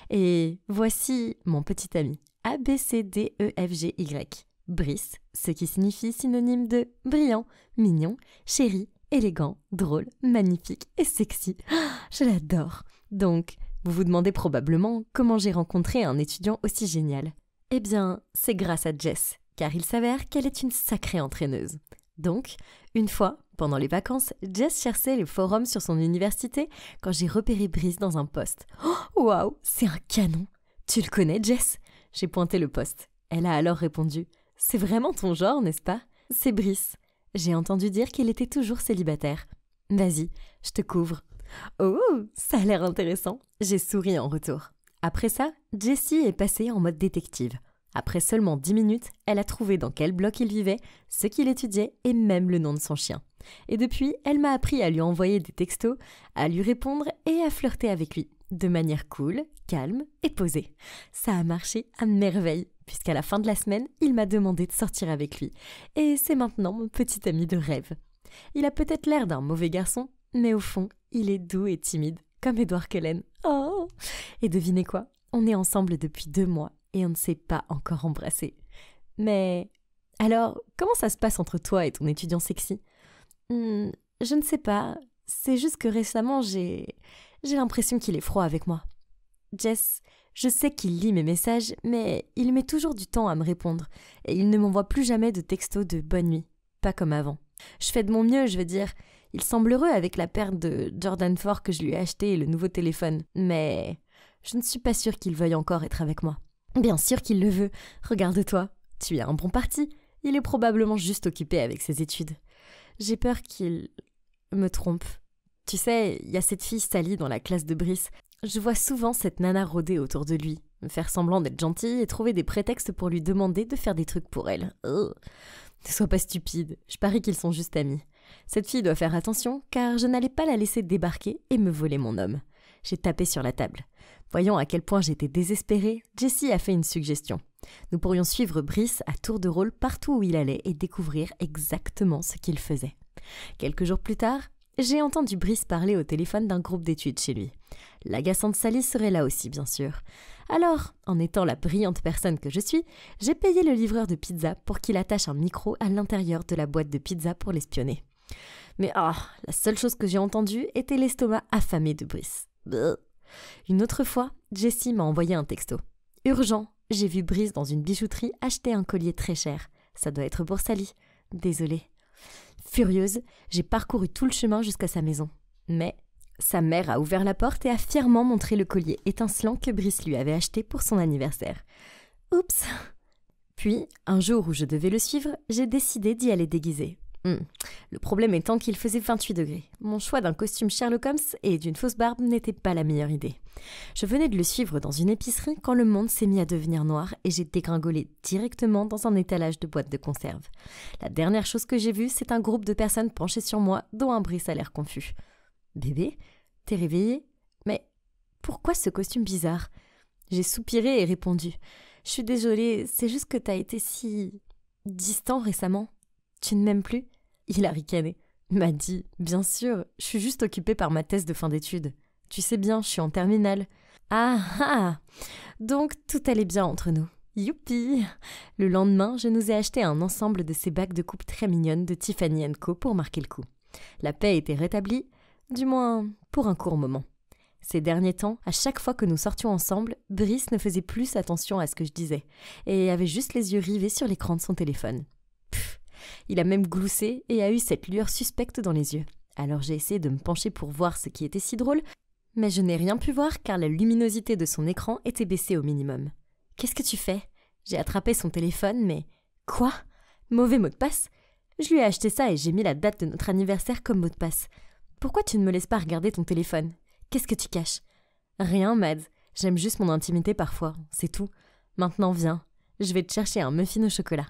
Et voici mon petit ami. A, B, C, D, E, F, G, Y. Brice, ce qui signifie synonyme de brillant, mignon, chéri, élégant, drôle, magnifique et sexy. Ah, je l'adore. Donc, vous vous demandez probablement comment j'ai rencontré un étudiant aussi génial. Eh bien, c'est grâce à Jess, car il s'avère qu'elle est une sacrée entraîneuse. Donc, une fois, pendant les vacances, Jess cherchait les forums sur son université quand j'ai repéré Brice dans un poste. Waouh, c'est un canon Tu le connais, Jess j'ai pointé le poste. Elle a alors répondu C'est vraiment ton genre, n'est-ce pas C'est Brice. J'ai entendu dire qu'il était toujours célibataire. Vas-y, je te couvre. Oh, ça a l'air intéressant. J'ai souri en retour. Après ça, Jessie est passée en mode détective. Après seulement dix minutes, elle a trouvé dans quel bloc il vivait, ce qu'il étudiait et même le nom de son chien. Et depuis, elle m'a appris à lui envoyer des textos, à lui répondre et à flirter avec lui de manière cool, calme et posée. Ça a marché à merveille, puisqu'à la fin de la semaine, il m'a demandé de sortir avec lui. Et c'est maintenant mon petit ami de rêve. Il a peut-être l'air d'un mauvais garçon, mais au fond, il est doux et timide, comme Édouard Cullen. Oh Et devinez quoi On est ensemble depuis deux mois et on ne s'est pas encore embrassé. Mais alors, comment ça se passe entre toi et ton étudiant sexy hmm, Je ne sais pas. C'est juste que récemment, j'ai j'ai l'impression qu'il est froid avec moi. Jess, je sais qu'il lit mes messages, mais il met toujours du temps à me répondre, et il ne m'envoie plus jamais de textos de bonne nuit, pas comme avant. Je fais de mon mieux, je veux dire. Il semble heureux avec la paire de Jordan 4 que je lui ai acheté et le nouveau téléphone, mais je ne suis pas sûre qu'il veuille encore être avec moi. Bien sûr qu'il le veut, regarde-toi, tu es un bon parti, il est probablement juste occupé avec ses études. J'ai peur qu'il me trompe tu sais, il y a cette fille Sally dans la classe de Brice. Je vois souvent cette nana rôder autour de lui, faire semblant d'être gentille et trouver des prétextes pour lui demander de faire des trucs pour elle. Ne sois pas stupide, je parie qu'ils sont juste amis. Cette fille doit faire attention, car je n'allais pas la laisser débarquer et me voler mon homme. J'ai tapé sur la table. Voyant à quel point j'étais désespérée, Jessie a fait une suggestion. Nous pourrions suivre Brice à tour de rôle partout où il allait et découvrir exactement ce qu'il faisait. Quelques jours plus tard, j'ai entendu Brice parler au téléphone d'un groupe d'études chez lui. L'agaçante Sally serait là aussi, bien sûr. Alors, en étant la brillante personne que je suis, j'ai payé le livreur de pizza pour qu'il attache un micro à l'intérieur de la boîte de pizza pour l'espionner. Mais ah, la seule chose que j'ai entendue était l'estomac affamé de Brice. Une autre fois, Jessie m'a envoyé un texto. Urgent, j'ai vu Brice dans une bijouterie acheter un collier très cher. Ça doit être pour Sally. Désolée. Furieuse, j'ai parcouru tout le chemin jusqu'à sa maison. Mais sa mère a ouvert la porte et a fièrement montré le collier étincelant que Brice lui avait acheté pour son anniversaire. Oups Puis, un jour où je devais le suivre, j'ai décidé d'y aller déguiser. Hmm. Le problème étant qu'il faisait 28 degrés. Mon choix d'un costume Sherlock Holmes et d'une fausse barbe n'était pas la meilleure idée. Je venais de le suivre dans une épicerie quand le monde s'est mis à devenir noir et j'ai dégringolé directement dans un étalage de boîtes de conserve. La dernière chose que j'ai vue, c'est un groupe de personnes penchées sur moi, dont un bris à l'air confus. Bébé, t'es réveillé Mais pourquoi ce costume bizarre J'ai soupiré et répondu. Je suis désolée, c'est juste que t'as été si distant récemment. Tu ne m'aimes plus Il a ricané. M'a dit Bien sûr, je suis juste occupée par ma thèse de fin d'études. Tu sais bien, je suis en terminale. Ah ah Donc tout allait bien entre nous. Youpi Le lendemain, je nous ai acheté un ensemble de ces bacs de coupe très mignonnes de Tiffany Co pour marquer le coup. La paix était rétablie, du moins pour un court moment. Ces derniers temps, à chaque fois que nous sortions ensemble, Brice ne faisait plus attention à ce que je disais et avait juste les yeux rivés sur l'écran de son téléphone. Il a même gloussé et a eu cette lueur suspecte dans les yeux. Alors j'ai essayé de me pencher pour voir ce qui était si drôle, mais je n'ai rien pu voir car la luminosité de son écran était baissée au minimum. Qu'est-ce que tu fais J'ai attrapé son téléphone, mais. Quoi Mauvais mot de passe Je lui ai acheté ça et j'ai mis la date de notre anniversaire comme mot de passe. Pourquoi tu ne me laisses pas regarder ton téléphone Qu'est-ce que tu caches Rien, Mad. J'aime juste mon intimité parfois, c'est tout. Maintenant viens, je vais te chercher un muffin au chocolat.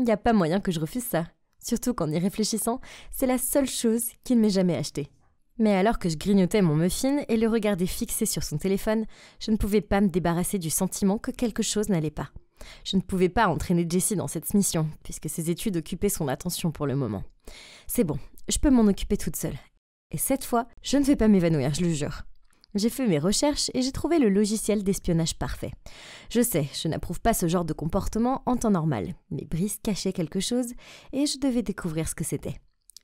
Il n'y a pas moyen que je refuse ça. Surtout qu'en y réfléchissant, c'est la seule chose qu'il ne m'ait jamais achetée. Mais alors que je grignotais mon muffin et le regardais fixé sur son téléphone, je ne pouvais pas me débarrasser du sentiment que quelque chose n'allait pas. Je ne pouvais pas entraîner Jessie dans cette mission, puisque ses études occupaient son attention pour le moment. C'est bon, je peux m'en occuper toute seule. Et cette fois, je ne vais pas m'évanouir, je le jure. J'ai fait mes recherches et j'ai trouvé le logiciel d'espionnage parfait. Je sais, je n'approuve pas ce genre de comportement en temps normal, mais Brice cachait quelque chose et je devais découvrir ce que c'était.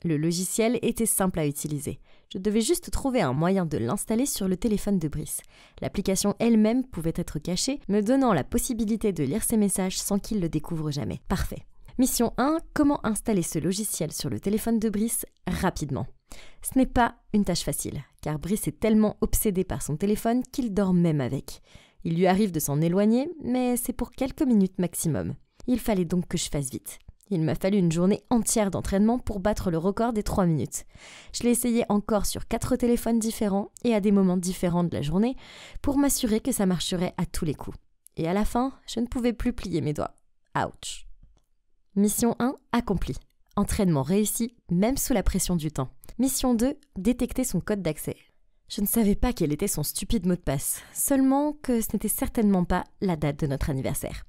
Le logiciel était simple à utiliser. Je devais juste trouver un moyen de l'installer sur le téléphone de Brice. L'application elle-même pouvait être cachée, me donnant la possibilité de lire ses messages sans qu'il le découvre jamais. Parfait. Mission 1. Comment installer ce logiciel sur le téléphone de Brice rapidement. Ce n'est pas une tâche facile, car Brice est tellement obsédé par son téléphone qu'il dort même avec. Il lui arrive de s'en éloigner, mais c'est pour quelques minutes maximum. Il fallait donc que je fasse vite. Il m'a fallu une journée entière d'entraînement pour battre le record des 3 minutes. Je l'ai essayé encore sur quatre téléphones différents et à des moments différents de la journée pour m'assurer que ça marcherait à tous les coups. Et à la fin, je ne pouvais plus plier mes doigts. Ouch. Mission 1 accomplie. Entraînement réussi, même sous la pression du temps. Mission 2, détecter son code d'accès. Je ne savais pas quel était son stupide mot de passe, seulement que ce n'était certainement pas la date de notre anniversaire.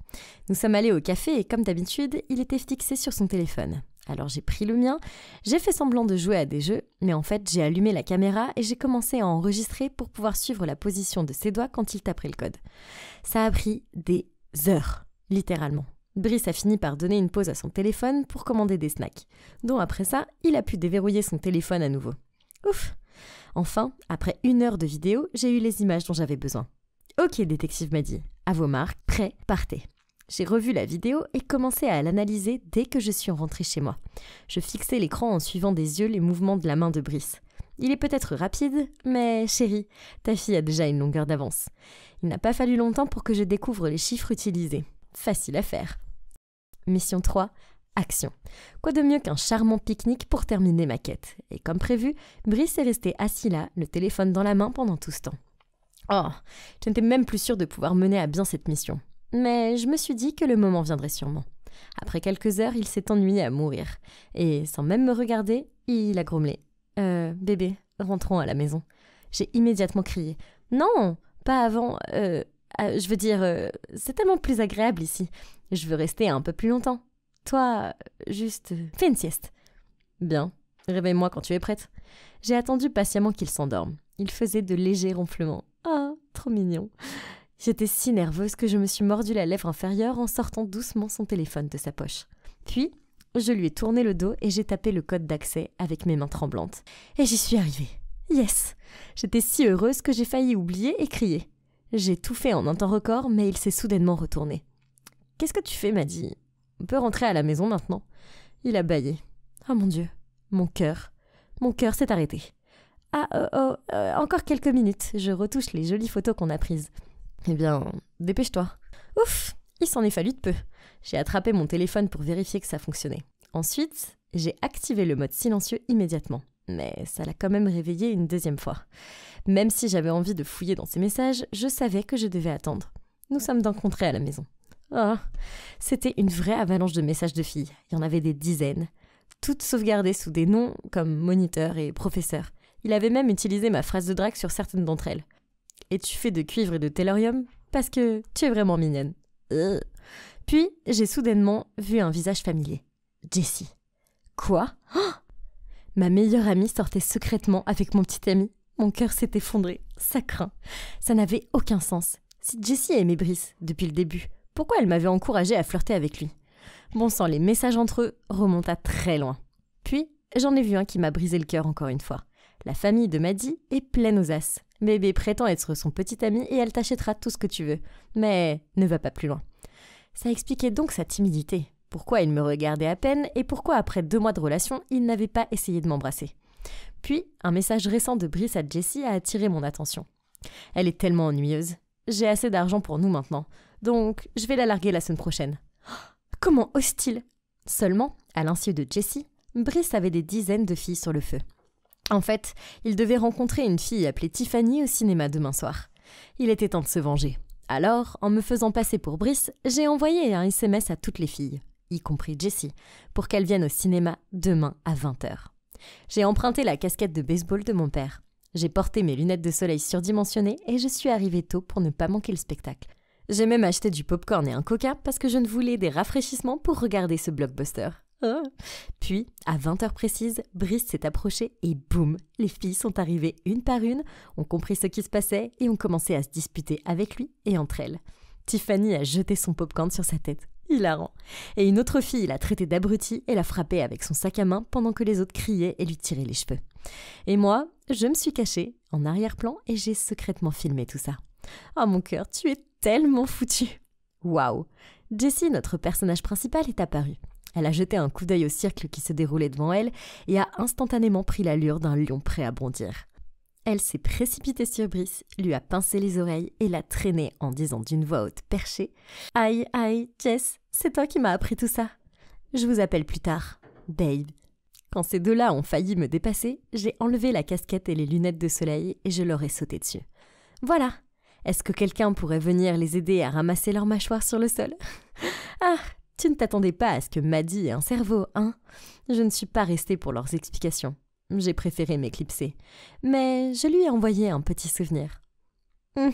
Nous sommes allés au café et comme d'habitude, il était fixé sur son téléphone. Alors j'ai pris le mien, j'ai fait semblant de jouer à des jeux, mais en fait j'ai allumé la caméra et j'ai commencé à enregistrer pour pouvoir suivre la position de ses doigts quand il tapait le code. Ça a pris des heures, littéralement. Brice a fini par donner une pause à son téléphone pour commander des snacks, dont après ça, il a pu déverrouiller son téléphone à nouveau. Ouf Enfin, après une heure de vidéo, j'ai eu les images dont j'avais besoin. Ok, détective m'a dit, à vos marques, prêt, partez. J'ai revu la vidéo et commencé à l'analyser dès que je suis rentrée chez moi. Je fixais l'écran en suivant des yeux les mouvements de la main de Brice. Il est peut-être rapide, mais chérie, ta fille a déjà une longueur d'avance. Il n'a pas fallu longtemps pour que je découvre les chiffres utilisés. Facile à faire. Mission 3, action. Quoi de mieux qu'un charmant pique-nique pour terminer ma quête Et comme prévu, Brice est resté assis là, le téléphone dans la main pendant tout ce temps. Oh, je n'étais même plus sûre de pouvoir mener à bien cette mission. Mais je me suis dit que le moment viendrait sûrement. Après quelques heures, il s'est ennuyé à mourir. Et sans même me regarder, il a grommelé. Euh, bébé, rentrons à la maison. J'ai immédiatement crié. Non, pas avant. Euh, euh, je veux dire, euh, c'est tellement plus agréable ici. Je veux rester un peu plus longtemps. Toi, juste, fais une sieste. Bien, réveille-moi quand tu es prête. J'ai attendu patiemment qu'il s'endorme. Il faisait de légers ronflements. Ah, trop mignon. J'étais si nerveuse que je me suis mordu la lèvre inférieure en sortant doucement son téléphone de sa poche. Puis, je lui ai tourné le dos et j'ai tapé le code d'accès avec mes mains tremblantes. Et j'y suis arrivée. Yes J'étais si heureuse que j'ai failli oublier et crier. J'ai tout fait en un temps record, mais il s'est soudainement retourné. Qu'est-ce que tu fais m'a dit. On peut rentrer à la maison maintenant. Il a bâillé. Oh mon Dieu, mon cœur. Mon cœur s'est arrêté. Ah, oh, oh, euh, encore quelques minutes, je retouche les jolies photos qu'on a prises. Eh bien, dépêche-toi. Ouf, il s'en est fallu de peu. J'ai attrapé mon téléphone pour vérifier que ça fonctionnait. Ensuite, j'ai activé le mode silencieux immédiatement. Mais ça l'a quand même réveillé une deuxième fois. Même si j'avais envie de fouiller dans ses messages, je savais que je devais attendre. Nous sommes donc à la maison. Oh. c'était une vraie avalanche de messages de filles. Il y en avait des dizaines. Toutes sauvegardées sous des noms comme moniteur et professeur. Il avait même utilisé ma phrase de drague sur certaines d'entre elles. Et tu fais de cuivre et de tellurium parce que tu es vraiment mignonne. Puis, j'ai soudainement vu un visage familier. Jessie. Quoi oh Ma meilleure amie sortait secrètement avec mon petit ami. Mon cœur s'est effondré. Ça craint. Ça n'avait aucun sens. Si Jessie aimait Brice depuis le début, pourquoi elle m'avait encouragée à flirter avec lui Bon sang, les messages entre eux remontent à très loin. Puis, j'en ai vu un qui m'a brisé le cœur encore une fois. La famille de Maddy est pleine aux as. Bébé prétend être son petit ami et elle t'achètera tout ce que tu veux. Mais ne va pas plus loin. Ça expliquait donc sa timidité, pourquoi il me regardait à peine et pourquoi après deux mois de relation, il n'avait pas essayé de m'embrasser. Puis, un message récent de Brice à Jessie a attiré mon attention. Elle est tellement ennuyeuse. J'ai assez d'argent pour nous maintenant. Donc, je vais la larguer la semaine prochaine. Comment hostile Seulement, à l'insu de Jessie, Brice avait des dizaines de filles sur le feu. En fait, il devait rencontrer une fille appelée Tiffany au cinéma demain soir. Il était temps de se venger. Alors, en me faisant passer pour Brice, j'ai envoyé un SMS à toutes les filles, y compris Jessie, pour qu'elles viennent au cinéma demain à 20h. J'ai emprunté la casquette de baseball de mon père. J'ai porté mes lunettes de soleil surdimensionnées et je suis arrivée tôt pour ne pas manquer le spectacle. J'ai même acheté du popcorn et un coca parce que je ne voulais des rafraîchissements pour regarder ce blockbuster. Oh. Puis, à 20h précises, Brice s'est approché et boum, les filles sont arrivées une par une, ont compris ce qui se passait et ont commencé à se disputer avec lui et entre elles. Tiffany a jeté son popcorn sur sa tête. Hilarant. Et une autre fille l'a traité d'abruti et l'a frappé avec son sac à main pendant que les autres criaient et lui tiraient les cheveux. Et moi, je me suis cachée en arrière-plan et j'ai secrètement filmé tout ça. Oh mon cœur, tu es tellement foutu. Waouh Jessie, notre personnage principal, est apparue. Elle a jeté un coup d'œil au cercle qui se déroulait devant elle et a instantanément pris l'allure d'un lion prêt à bondir. Elle s'est précipitée sur Brice, lui a pincé les oreilles et l'a traîné en disant d'une voix haute perchée Aïe, aïe, Jess, c'est toi qui m'as appris tout ça. Je vous appelle plus tard, babe. Quand ces deux-là ont failli me dépasser, j'ai enlevé la casquette et les lunettes de soleil et je leur ai sauté dessus. Voilà, est-ce que quelqu'un pourrait venir les aider à ramasser leurs mâchoires sur le sol Ah, tu ne t'attendais pas à ce que Maddy ait un cerveau, hein Je ne suis pas restée pour leurs explications. J'ai préféré m'éclipser. Mais je lui ai envoyé un petit souvenir. Hum,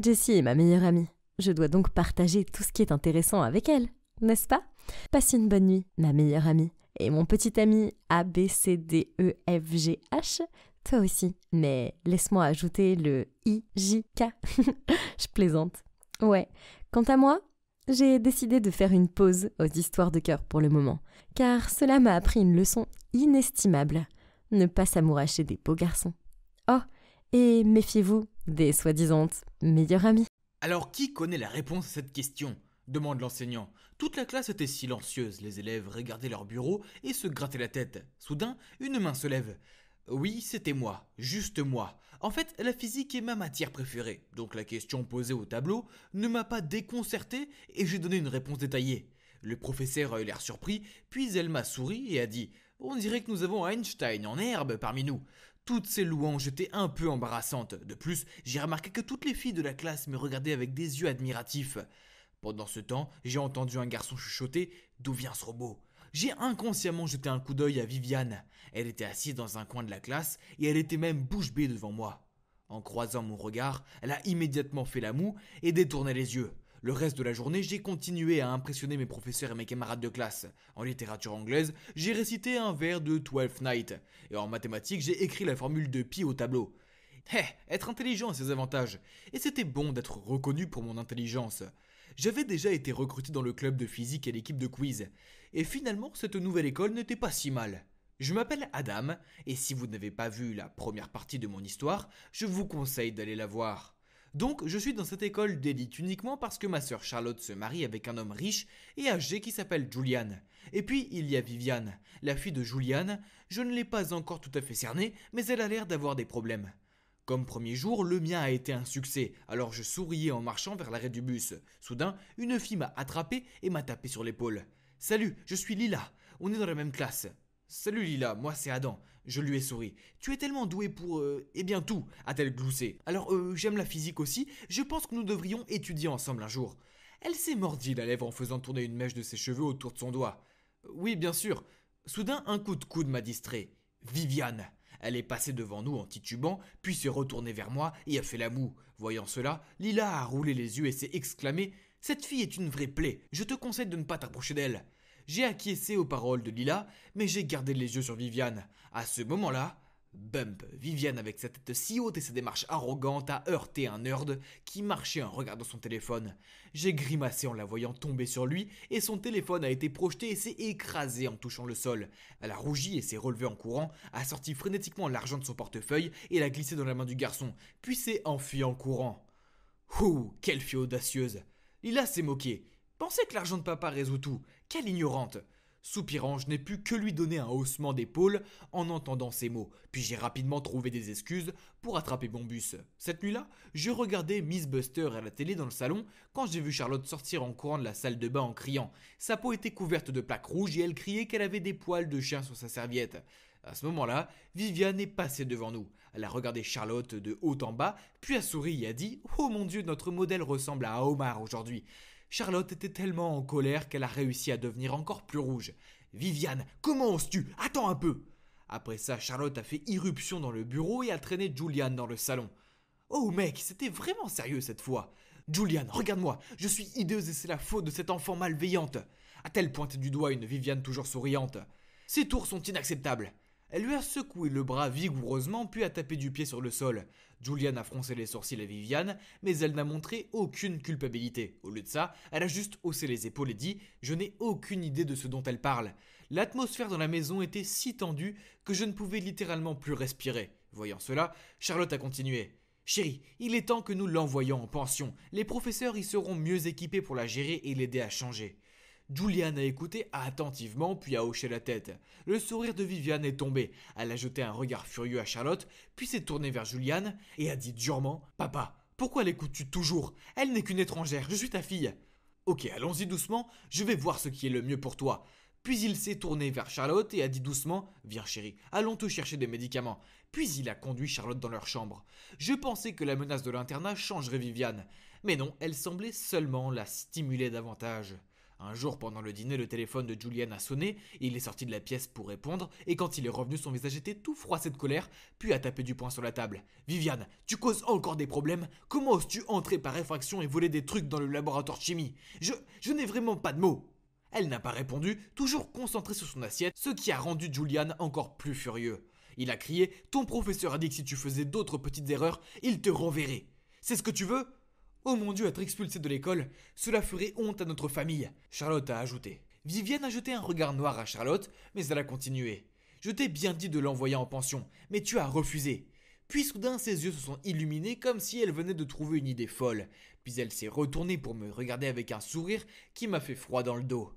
Jessie est ma meilleure amie. Je dois donc partager tout ce qui est intéressant avec elle, n'est-ce pas Passe une bonne nuit, ma meilleure amie. Et mon petit ami A, B, C, D, E, F, G, H toi aussi. Mais laisse-moi ajouter le IJK. Je plaisante. Ouais. Quant à moi, j'ai décidé de faire une pause aux histoires de cœur pour le moment, car cela m'a appris une leçon inestimable. Ne pas s'amouracher des beaux garçons. Oh, et méfiez-vous des soi disant meilleures amies. Alors qui connaît la réponse à cette question demande l'enseignant. Toute la classe était silencieuse, les élèves regardaient leur bureau et se grattaient la tête. Soudain, une main se lève. Oui, c'était moi, juste moi. En fait, la physique est ma matière préférée, donc la question posée au tableau ne m'a pas déconcerté et j'ai donné une réponse détaillée. Le professeur a eu l'air surpris, puis elle m'a souri et a dit On dirait que nous avons Einstein en herbe parmi nous. Toutes ces louanges étaient un peu embarrassantes. De plus, j'ai remarqué que toutes les filles de la classe me regardaient avec des yeux admiratifs. Pendant ce temps, j'ai entendu un garçon chuchoter D'où vient ce robot j'ai inconsciemment jeté un coup d'œil à Viviane. Elle était assise dans un coin de la classe et elle était même bouche bée devant moi. En croisant mon regard, elle a immédiatement fait la moue et détourné les yeux. Le reste de la journée, j'ai continué à impressionner mes professeurs et mes camarades de classe. En littérature anglaise, j'ai récité un vers de Twelfth Night. Et en mathématiques, j'ai écrit la formule de pi au tableau. Hé, être intelligent a ses avantages. Et c'était bon d'être reconnu pour mon intelligence. J'avais déjà été recruté dans le club de physique et l'équipe de quiz et finalement cette nouvelle école n'était pas si mal. Je m'appelle Adam, et si vous n'avez pas vu la première partie de mon histoire, je vous conseille d'aller la voir. Donc je suis dans cette école d'élite uniquement parce que ma sœur Charlotte se marie avec un homme riche et âgé qui s'appelle Julian. Et puis il y a Viviane, la fille de Julian, je ne l'ai pas encore tout à fait cernée, mais elle a l'air d'avoir des problèmes. Comme premier jour, le mien a été un succès, alors je souriais en marchant vers l'arrêt du bus. Soudain, une fille m'a attrapé et m'a tapé sur l'épaule. Salut, je suis Lila. On est dans la même classe. Salut Lila, moi c'est Adam. Je lui ai souri. Tu es tellement doué pour euh, eh bien tout, a-t-elle gloussé. Alors euh, j'aime la physique aussi. Je pense que nous devrions étudier ensemble un jour. Elle s'est mordie la lèvre en faisant tourner une mèche de ses cheveux autour de son doigt. Euh, oui, bien sûr. Soudain, un coup de coude m'a distrait. Viviane. Elle est passée devant nous en titubant, puis s'est retournée vers moi et a fait la moue. Voyant cela, Lila a roulé les yeux et s'est exclamée cette fille est une vraie plaie, je te conseille de ne pas t'approcher d'elle. J'ai acquiescé aux paroles de Lila, mais j'ai gardé les yeux sur Viviane. À ce moment-là, Bump, Viviane avec sa tête si haute et sa démarche arrogante a heurté un nerd qui marchait en regardant son téléphone. J'ai grimacé en la voyant tomber sur lui et son téléphone a été projeté et s'est écrasé en touchant le sol. Elle a rougi et s'est relevée en courant, a sorti frénétiquement l'argent de son portefeuille et l'a glissé dans la main du garçon, puis s'est enfuie en courant. Ouh, quelle fille audacieuse a s'est moqué. « Pensez que l'argent de papa résout tout. Quelle ignorante Soupirant, je n'ai pu que lui donner un haussement d'épaule en entendant ces mots, puis j'ai rapidement trouvé des excuses pour attraper mon bus. Cette nuit-là, je regardais Miss Buster à la télé dans le salon quand j'ai vu Charlotte sortir en courant de la salle de bain en criant. Sa peau était couverte de plaques rouges et elle criait qu'elle avait des poils de chien sur sa serviette. À ce moment-là, Viviane est passée devant nous. Elle a regardé Charlotte de haut en bas, puis a souri et a dit Oh mon Dieu, notre modèle ressemble à Omar aujourd'hui. Charlotte était tellement en colère qu'elle a réussi à devenir encore plus rouge. Viviane, comment oses-tu Attends un peu Après ça, Charlotte a fait irruption dans le bureau et a traîné Julian dans le salon. Oh mec, c'était vraiment sérieux cette fois. Julian, regarde-moi, je suis hideuse et c'est la faute de cette enfant malveillante. A-t-elle pointé du doigt une Viviane toujours souriante Ces tours sont inacceptables. Elle lui a secoué le bras vigoureusement puis a tapé du pied sur le sol. Julian a froncé les sourcils à Viviane, mais elle n'a montré aucune culpabilité. Au lieu de ça, elle a juste haussé les épaules et dit ⁇ Je n'ai aucune idée de ce dont elle parle ⁇ L'atmosphère dans la maison était si tendue que je ne pouvais littéralement plus respirer. Voyant cela, Charlotte a continué. Chérie, il est temps que nous l'envoyions en pension. Les professeurs y seront mieux équipés pour la gérer et l'aider à changer. Julian a écouté attentivement puis a hoché la tête. Le sourire de Viviane est tombé. Elle a jeté un regard furieux à Charlotte, puis s'est tournée vers Julian et a dit durement Papa, pourquoi l'écoutes-tu toujours Elle n'est qu'une étrangère, je suis ta fille. Ok, allons-y doucement, je vais voir ce qui est le mieux pour toi. Puis il s'est tourné vers Charlotte et a dit doucement Viens chérie, allons te chercher des médicaments. Puis il a conduit Charlotte dans leur chambre. Je pensais que la menace de l'internat changerait Viviane. Mais non, elle semblait seulement la stimuler davantage. Un jour, pendant le dîner, le téléphone de Julian a sonné, il est sorti de la pièce pour répondre, et quand il est revenu, son visage était tout froissé de colère, puis a tapé du poing sur la table. Viviane, tu causes encore des problèmes Comment oses-tu entrer par effraction et voler des trucs dans le laboratoire de chimie Je, je n'ai vraiment pas de mots elle n'a pas répondu, toujours concentrée sur son assiette, ce qui a rendu Julian encore plus furieux. Il a crié Ton professeur a dit que si tu faisais d'autres petites erreurs, il te renverrait. C'est ce que tu veux Oh mon Dieu, être expulsé de l'école, cela ferait honte à notre famille, Charlotte a ajouté. Viviane a jeté un regard noir à Charlotte, mais elle a continué. Je t'ai bien dit de l'envoyer en pension, mais tu as refusé. Puis soudain ses yeux se sont illuminés comme si elle venait de trouver une idée folle, puis elle s'est retournée pour me regarder avec un sourire qui m'a fait froid dans le dos.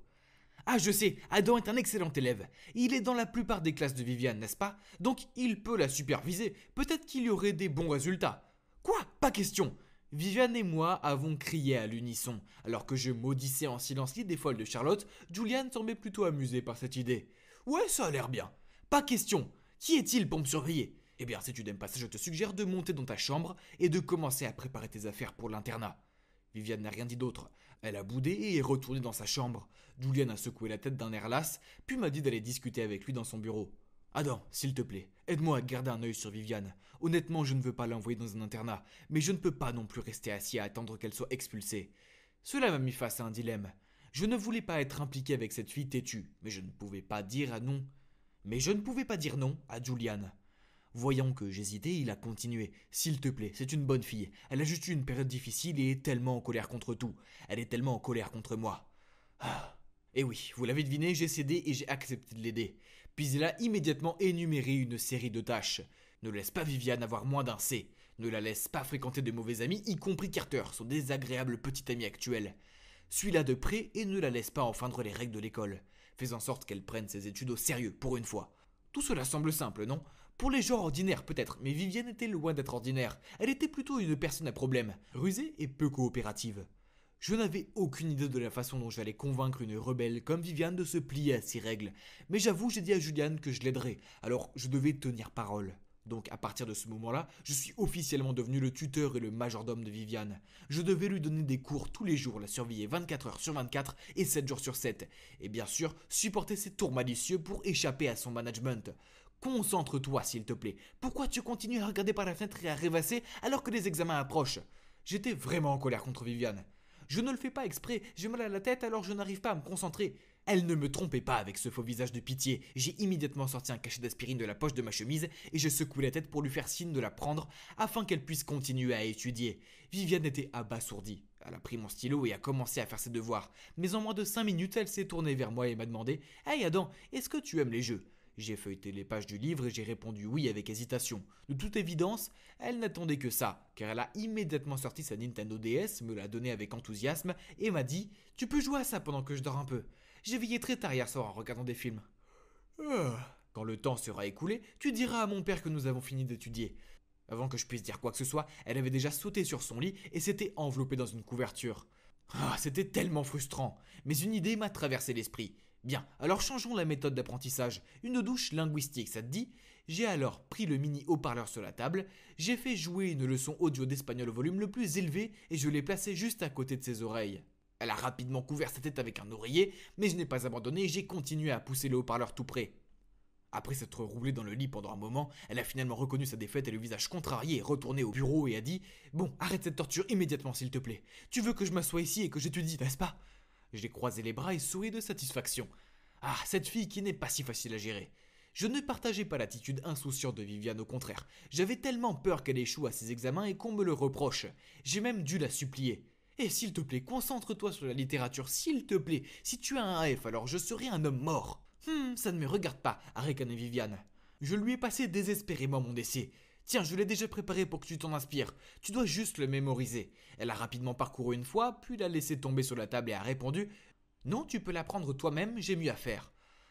Ah, je sais, Adam est un excellent élève. Il est dans la plupart des classes de Viviane, n'est-ce pas Donc il peut la superviser. Peut-être qu'il y aurait des bons résultats. Quoi Pas question. Viviane et moi avons crié à l'unisson. Alors que je maudissais en silence l'idée folle de Charlotte, Julian semblait plutôt amusé par cette idée. Ouais, ça a l'air bien. Pas question. Qui est-il pour me surveiller Eh bien, si tu n'aimes pas ça, je te suggère de monter dans ta chambre et de commencer à préparer tes affaires pour l'internat. Viviane n'a rien dit d'autre. Elle a boudé et est retournée dans sa chambre. Julian a secoué la tête d'un air las, puis m'a dit d'aller discuter avec lui dans son bureau. Adam, s'il te plaît, aide-moi à garder un œil sur Viviane. Honnêtement, je ne veux pas l'envoyer dans un internat, mais je ne peux pas non plus rester assis à attendre qu'elle soit expulsée. Cela m'a mis face à un dilemme. Je ne voulais pas être impliqué avec cette fille têtue, mais je ne pouvais pas dire à non. Mais je ne pouvais pas dire non à Julian. Voyant que j'hésitais, il a continué. S'il te plaît, c'est une bonne fille. Elle a juste eu une période difficile et est tellement en colère contre tout. Elle est tellement en colère contre moi. Ah. Et eh oui, vous l'avez deviné, j'ai cédé et j'ai accepté de l'aider. Puis il a immédiatement énuméré une série de tâches. Ne laisse pas Viviane avoir moins d'un C. Ne la laisse pas fréquenter de mauvais amis, y compris Carter, son désagréable petit ami actuel. Suis-la de près et ne la laisse pas enfreindre les règles de l'école. Fais en sorte qu'elle prenne ses études au sérieux, pour une fois. Tout cela semble simple, non Pour les gens ordinaires peut-être, mais Viviane était loin d'être ordinaire. Elle était plutôt une personne à problème, rusée et peu coopérative. Je n'avais aucune idée de la façon dont j'allais convaincre une rebelle comme Viviane de se plier à ses règles, mais j'avoue, j'ai dit à Juliane que je l'aiderais, alors je devais tenir parole. Donc à partir de ce moment-là, je suis officiellement devenu le tuteur et le majordome de Viviane. Je devais lui donner des cours tous les jours, la surveiller 24 heures sur 24 et 7 jours sur 7. Et bien sûr, supporter ses tours malicieux pour échapper à son management. Concentre-toi s'il te plaît. Pourquoi tu continues à regarder par la fenêtre et à rêvasser alors que les examens approchent J'étais vraiment en colère contre Viviane. Je ne le fais pas exprès, j'ai mal à la tête alors je n'arrive pas à me concentrer. Elle ne me trompait pas avec ce faux visage de pitié. J'ai immédiatement sorti un cachet d'aspirine de la poche de ma chemise et je secoue la tête pour lui faire signe de la prendre afin qu'elle puisse continuer à étudier. Viviane était abasourdie. Elle a pris mon stylo et a commencé à faire ses devoirs. Mais en moins de 5 minutes, elle s'est tournée vers moi et m'a demandé Hey Adam, est-ce que tu aimes les jeux j'ai feuilleté les pages du livre et j'ai répondu oui avec hésitation. De toute évidence, elle n'attendait que ça, car elle a immédiatement sorti sa Nintendo DS, me l'a donnée avec enthousiasme et m'a dit Tu peux jouer à ça pendant que je dors un peu. J'ai veillé très tard hier soir en regardant des films. Ah. Quand le temps sera écoulé, tu diras à mon père que nous avons fini d'étudier. Avant que je puisse dire quoi que ce soit, elle avait déjà sauté sur son lit et s'était enveloppée dans une couverture. Ah, c'était tellement frustrant. Mais une idée m'a traversé l'esprit. Bien, alors changeons la méthode d'apprentissage. Une douche linguistique, ça te dit J'ai alors pris le mini haut-parleur sur la table, j'ai fait jouer une leçon audio d'espagnol au volume le plus élevé et je l'ai placé juste à côté de ses oreilles. Elle a rapidement couvert sa tête avec un oreiller, mais je n'ai pas abandonné et j'ai continué à pousser le haut-parleur tout près. Après s'être roulée dans le lit pendant un moment, elle a finalement reconnu sa défaite et le visage contrarié est retourné au bureau et a dit Bon, arrête cette torture immédiatement s'il te plaît. Tu veux que je m'assoie ici et que j'étudie, n'est-ce pas j'ai croisé les bras et souri de satisfaction. Ah, cette fille qui n'est pas si facile à gérer. Je ne partageais pas l'attitude insouciante de Viviane, au contraire. J'avais tellement peur qu'elle échoue à ses examens et qu'on me le reproche. J'ai même dû la supplier. Et eh, s'il te plaît, concentre-toi sur la littérature, s'il te plaît. Si tu as un F, alors je serai un homme mort. Hum, ça ne me regarde pas, a Viviane. Je lui ai passé désespérément mon décès. Tiens, je l'ai déjà préparé pour que tu t'en inspires. Tu dois juste le mémoriser. Elle a rapidement parcouru une fois, puis l'a laissé tomber sur la table et a répondu Non, tu peux l'apprendre toi-même, j'ai mieux à faire.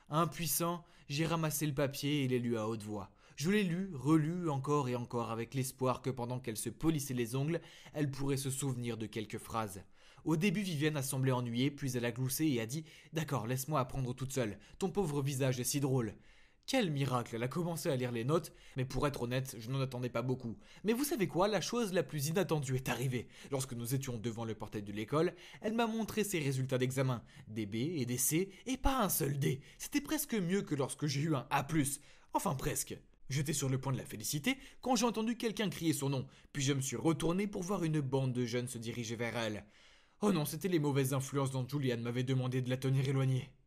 Impuissant, j'ai ramassé le papier et l'ai lu à haute voix. Je l'ai lu, relu encore et encore avec l'espoir que pendant qu'elle se polissait les ongles, elle pourrait se souvenir de quelques phrases. Au début, Vivienne a semblé ennuyée, puis elle a gloussé et a dit D'accord, laisse-moi apprendre toute seule. Ton pauvre visage est si drôle. Quel miracle, elle a commencé à lire les notes, mais pour être honnête, je n'en attendais pas beaucoup. Mais vous savez quoi, la chose la plus inattendue est arrivée. Lorsque nous étions devant le portail de l'école, elle m'a montré ses résultats d'examen, des B et des C, et pas un seul D. C'était presque mieux que lorsque j'ai eu un A ⁇ Enfin presque. J'étais sur le point de la féliciter quand j'ai entendu quelqu'un crier son nom, puis je me suis retourné pour voir une bande de jeunes se diriger vers elle. Oh non, c'était les mauvaises influences dont Julian m'avait demandé de la tenir éloignée.